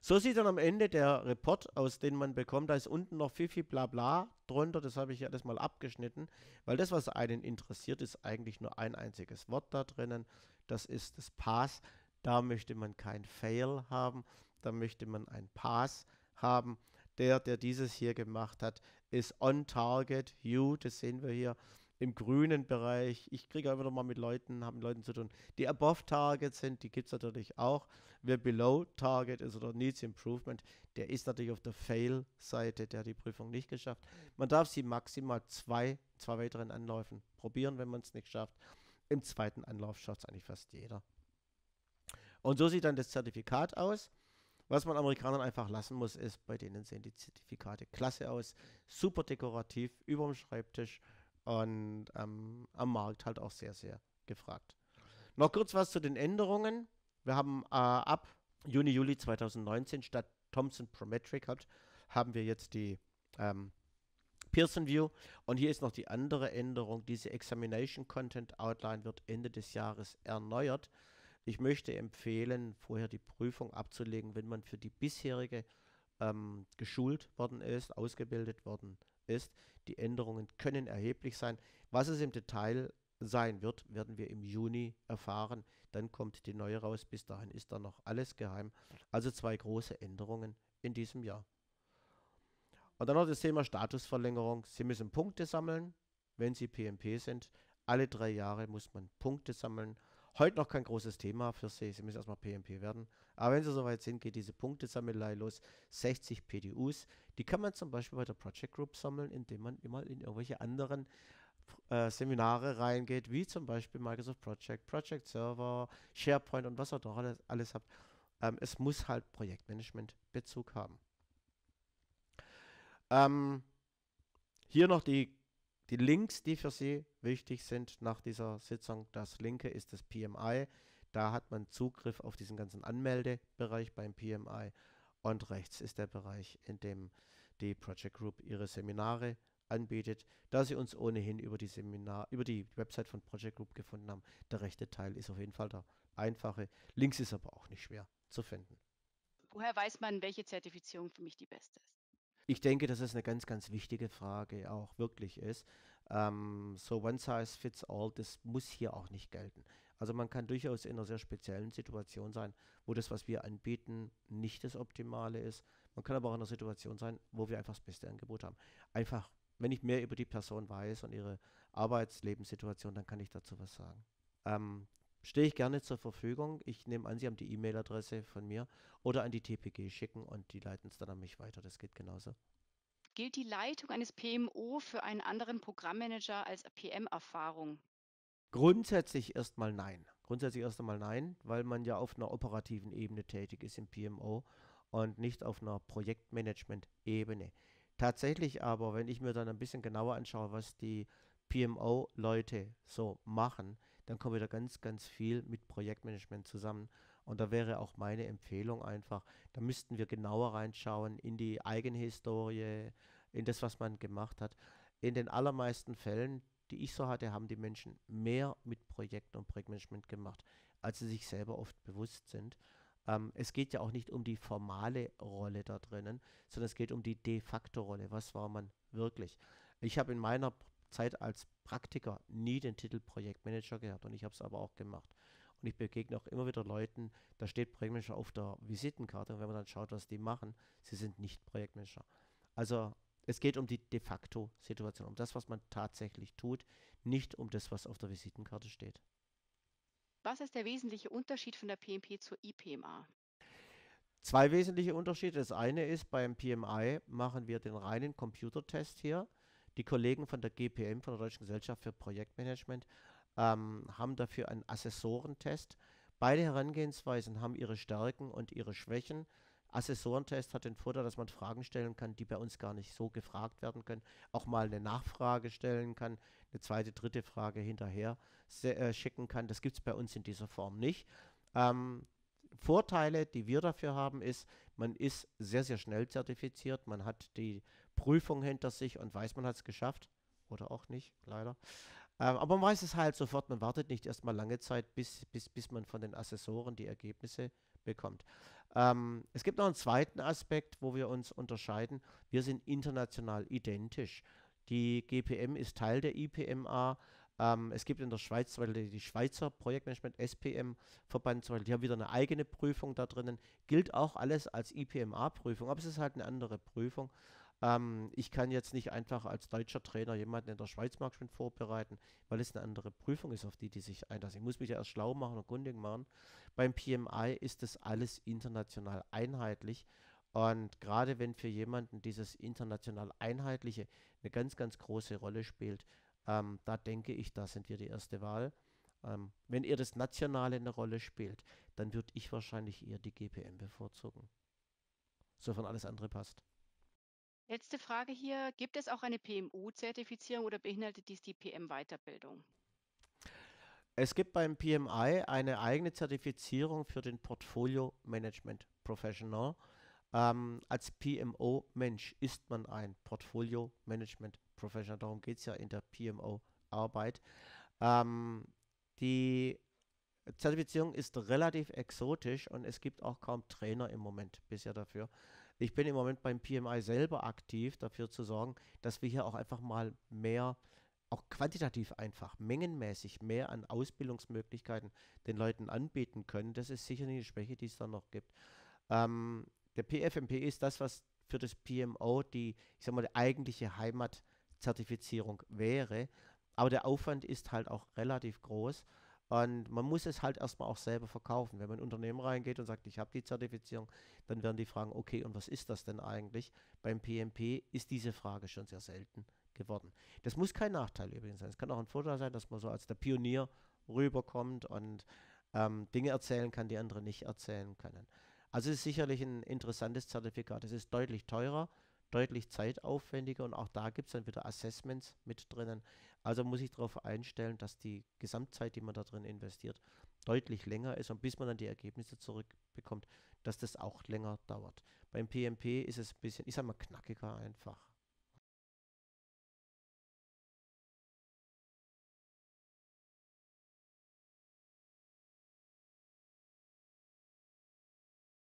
So sieht dann am Ende der Report aus, den man bekommt. Da ist unten noch Fifi Blabla drunter. Das habe ich ja das mal abgeschnitten, weil das, was einen interessiert, ist eigentlich nur ein einziges Wort da drinnen. Das ist das Pass. Da möchte man kein Fail haben. Da möchte man ein Pass haben. Der, der dieses hier gemacht hat, ist on target. You, das sehen wir hier im grünen Bereich. Ich kriege immer noch mal mit Leuten, haben Leuten zu tun, die above Target sind, die gibt es natürlich auch. Wer below Target ist oder needs improvement, der ist natürlich auf der Fail-Seite, der hat die Prüfung nicht geschafft. Man darf sie maximal zwei, zwei weiteren Anläufen probieren, wenn man es nicht schafft. Im zweiten Anlauf schafft es eigentlich fast jeder. Und so sieht dann das Zertifikat aus. Was man Amerikanern einfach lassen muss, ist, bei denen sehen die Zertifikate klasse aus, super dekorativ, über dem Schreibtisch und ähm, am Markt halt auch sehr, sehr gefragt. Noch kurz was zu den Änderungen. Wir haben äh, ab Juni, Juli 2019 statt Thomson Prometric hat, haben wir jetzt die ähm, Pearson View. Und hier ist noch die andere Änderung. Diese Examination Content Outline wird Ende des Jahres erneuert. Ich möchte empfehlen, vorher die Prüfung abzulegen, wenn man für die bisherige ähm, geschult worden ist, ausgebildet worden ist, die Änderungen können erheblich sein. Was es im Detail sein wird, werden wir im Juni erfahren. Dann kommt die neue raus. Bis dahin ist da noch alles geheim. Also zwei große Änderungen in diesem Jahr. Und dann noch das Thema Statusverlängerung. Sie müssen Punkte sammeln, wenn Sie PMP sind. Alle drei Jahre muss man Punkte sammeln. Heute noch kein großes Thema für sie. Sie müssen erstmal PMP werden. Aber wenn sie soweit sind, geht diese Punktesammelei los. 60 PDUs. Die kann man zum Beispiel bei der Project Group sammeln, indem man immer in irgendwelche anderen äh, Seminare reingeht, wie zum Beispiel Microsoft Project, Project Server, SharePoint und was auch da alles, alles habt. Ähm, es muss halt Projektmanagement Bezug haben. Ähm, hier noch die die Links, die für Sie wichtig sind nach dieser Sitzung, das linke ist das PMI. Da hat man Zugriff auf diesen ganzen Anmeldebereich beim PMI. Und rechts ist der Bereich, in dem die Project Group ihre Seminare anbietet. Da Sie uns ohnehin über die Seminar, über die Website von Project Group gefunden haben, der rechte Teil ist auf jeden Fall der einfache. Links ist aber auch nicht schwer zu finden. Woher weiß man, welche Zertifizierung für mich die beste ist? ich denke, dass es eine ganz, ganz wichtige Frage auch wirklich ist. Ähm, so one size fits all, das muss hier auch nicht gelten. Also man kann durchaus in einer sehr speziellen Situation sein, wo das, was wir anbieten, nicht das Optimale ist. Man kann aber auch in einer Situation sein, wo wir einfach das beste Angebot haben. Einfach, wenn ich mehr über die Person weiß und ihre Arbeitslebensituation, dann kann ich dazu was sagen. Ähm, stehe ich gerne zur Verfügung. Ich nehme an, Sie haben die E-Mail-Adresse von mir oder an die TPG schicken und die leiten es dann an mich weiter. Das geht genauso. Gilt die Leitung eines PMO für einen anderen Programmmanager als PM-Erfahrung? Grundsätzlich erstmal nein. Grundsätzlich erstmal nein, weil man ja auf einer operativen Ebene tätig ist im PMO und nicht auf einer Projektmanagement-Ebene. Tatsächlich aber, wenn ich mir dann ein bisschen genauer anschaue, was die PMO-Leute so machen, dann kommt wieder ganz, ganz viel mit Projektmanagement zusammen. Und da wäre auch meine Empfehlung einfach, da müssten wir genauer reinschauen in die eigene Historie, in das, was man gemacht hat. In den allermeisten Fällen, die ich so hatte, haben die Menschen mehr mit Projekten und Projektmanagement gemacht, als sie sich selber oft bewusst sind. Ähm, es geht ja auch nicht um die formale Rolle da drinnen, sondern es geht um die de facto Rolle. Was war man wirklich? Ich habe in meiner Zeit als Praktiker nie den Titel Projektmanager gehabt und ich habe es aber auch gemacht. Und ich begegne auch immer wieder Leuten, da steht Projektmanager auf der Visitenkarte und wenn man dann schaut, was die machen, sie sind nicht Projektmanager. Also es geht um die de facto Situation, um das, was man tatsächlich tut, nicht um das, was auf der Visitenkarte steht. Was ist der wesentliche Unterschied von der PMP zur IPMA? Zwei wesentliche Unterschiede. Das eine ist, beim PMI machen wir den reinen Computertest hier. Die Kollegen von der GPM, von der Deutschen Gesellschaft für Projektmanagement, ähm, haben dafür einen Assessorentest. Beide Herangehensweisen haben ihre Stärken und ihre Schwächen. Assessorentest hat den Vorteil, dass man Fragen stellen kann, die bei uns gar nicht so gefragt werden können. Auch mal eine Nachfrage stellen kann, eine zweite, dritte Frage hinterher äh, schicken kann. Das gibt es bei uns in dieser Form nicht. Ähm, Vorteile, die wir dafür haben, ist, man ist sehr, sehr schnell zertifiziert. Man hat die Prüfung hinter sich und weiß, man hat es geschafft. Oder auch nicht, leider. Ähm, aber man weiß es halt sofort, man wartet nicht erstmal lange Zeit, bis, bis, bis man von den Assessoren die Ergebnisse bekommt. Ähm, es gibt noch einen zweiten Aspekt, wo wir uns unterscheiden. Wir sind international identisch. Die GPM ist Teil der IPMA. Ähm, es gibt in der Schweiz zum Beispiel die Schweizer Projektmanagement SPM Verband die haben wieder eine eigene Prüfung da drinnen. Gilt auch alles als IPMA-Prüfung, aber es ist halt eine andere Prüfung. Ähm, ich kann jetzt nicht einfach als deutscher Trainer jemanden in der Schweiz Marktschwind vorbereiten, weil es eine andere Prüfung ist, auf die die sich einlassen. Ich muss mich ja erst schlau machen und kundig machen. Beim PMI ist das alles international einheitlich. Und gerade wenn für jemanden dieses international Einheitliche eine ganz, ganz große Rolle spielt, ähm, da denke ich, da sind wir die erste Wahl. Ähm, wenn ihr das Nationale eine Rolle spielt, dann würde ich wahrscheinlich eher die GPM bevorzugen. Sofern alles andere passt. Letzte Frage hier. Gibt es auch eine PMU-Zertifizierung oder beinhaltet dies die PM-Weiterbildung? Es gibt beim PMI eine eigene Zertifizierung für den Portfolio Management Professional. Ähm, als PMO-Mensch ist man ein Portfolio Management Professional. Darum geht es ja in der PMO-Arbeit. Ähm, die Zertifizierung ist relativ exotisch und es gibt auch kaum Trainer im Moment bisher dafür. Ich bin im Moment beim PMI selber aktiv, dafür zu sorgen, dass wir hier auch einfach mal mehr, auch quantitativ einfach, mengenmäßig mehr an Ausbildungsmöglichkeiten den Leuten anbieten können. Das ist sicherlich eine Schwäche, die es da noch gibt. Ähm, der PFMP ist das, was für das PMO die, ich sag mal, die eigentliche Heimatzertifizierung wäre. Aber der Aufwand ist halt auch relativ groß. Und man muss es halt erstmal auch selber verkaufen. Wenn man in ein Unternehmen reingeht und sagt, ich habe die Zertifizierung, dann werden die fragen, okay, und was ist das denn eigentlich? Beim PMP ist diese Frage schon sehr selten geworden. Das muss kein Nachteil übrigens sein. Es kann auch ein Vorteil sein, dass man so als der Pionier rüberkommt und ähm, Dinge erzählen kann, die andere nicht erzählen können. Also es ist sicherlich ein interessantes Zertifikat. Es ist deutlich teurer, deutlich zeitaufwendiger und auch da gibt es dann wieder Assessments mit drinnen. Also muss ich darauf einstellen, dass die Gesamtzeit, die man da drin investiert, deutlich länger ist und bis man dann die Ergebnisse zurückbekommt, dass das auch länger dauert. Beim PMP ist es ein bisschen, ich sag mal, knackiger einfach.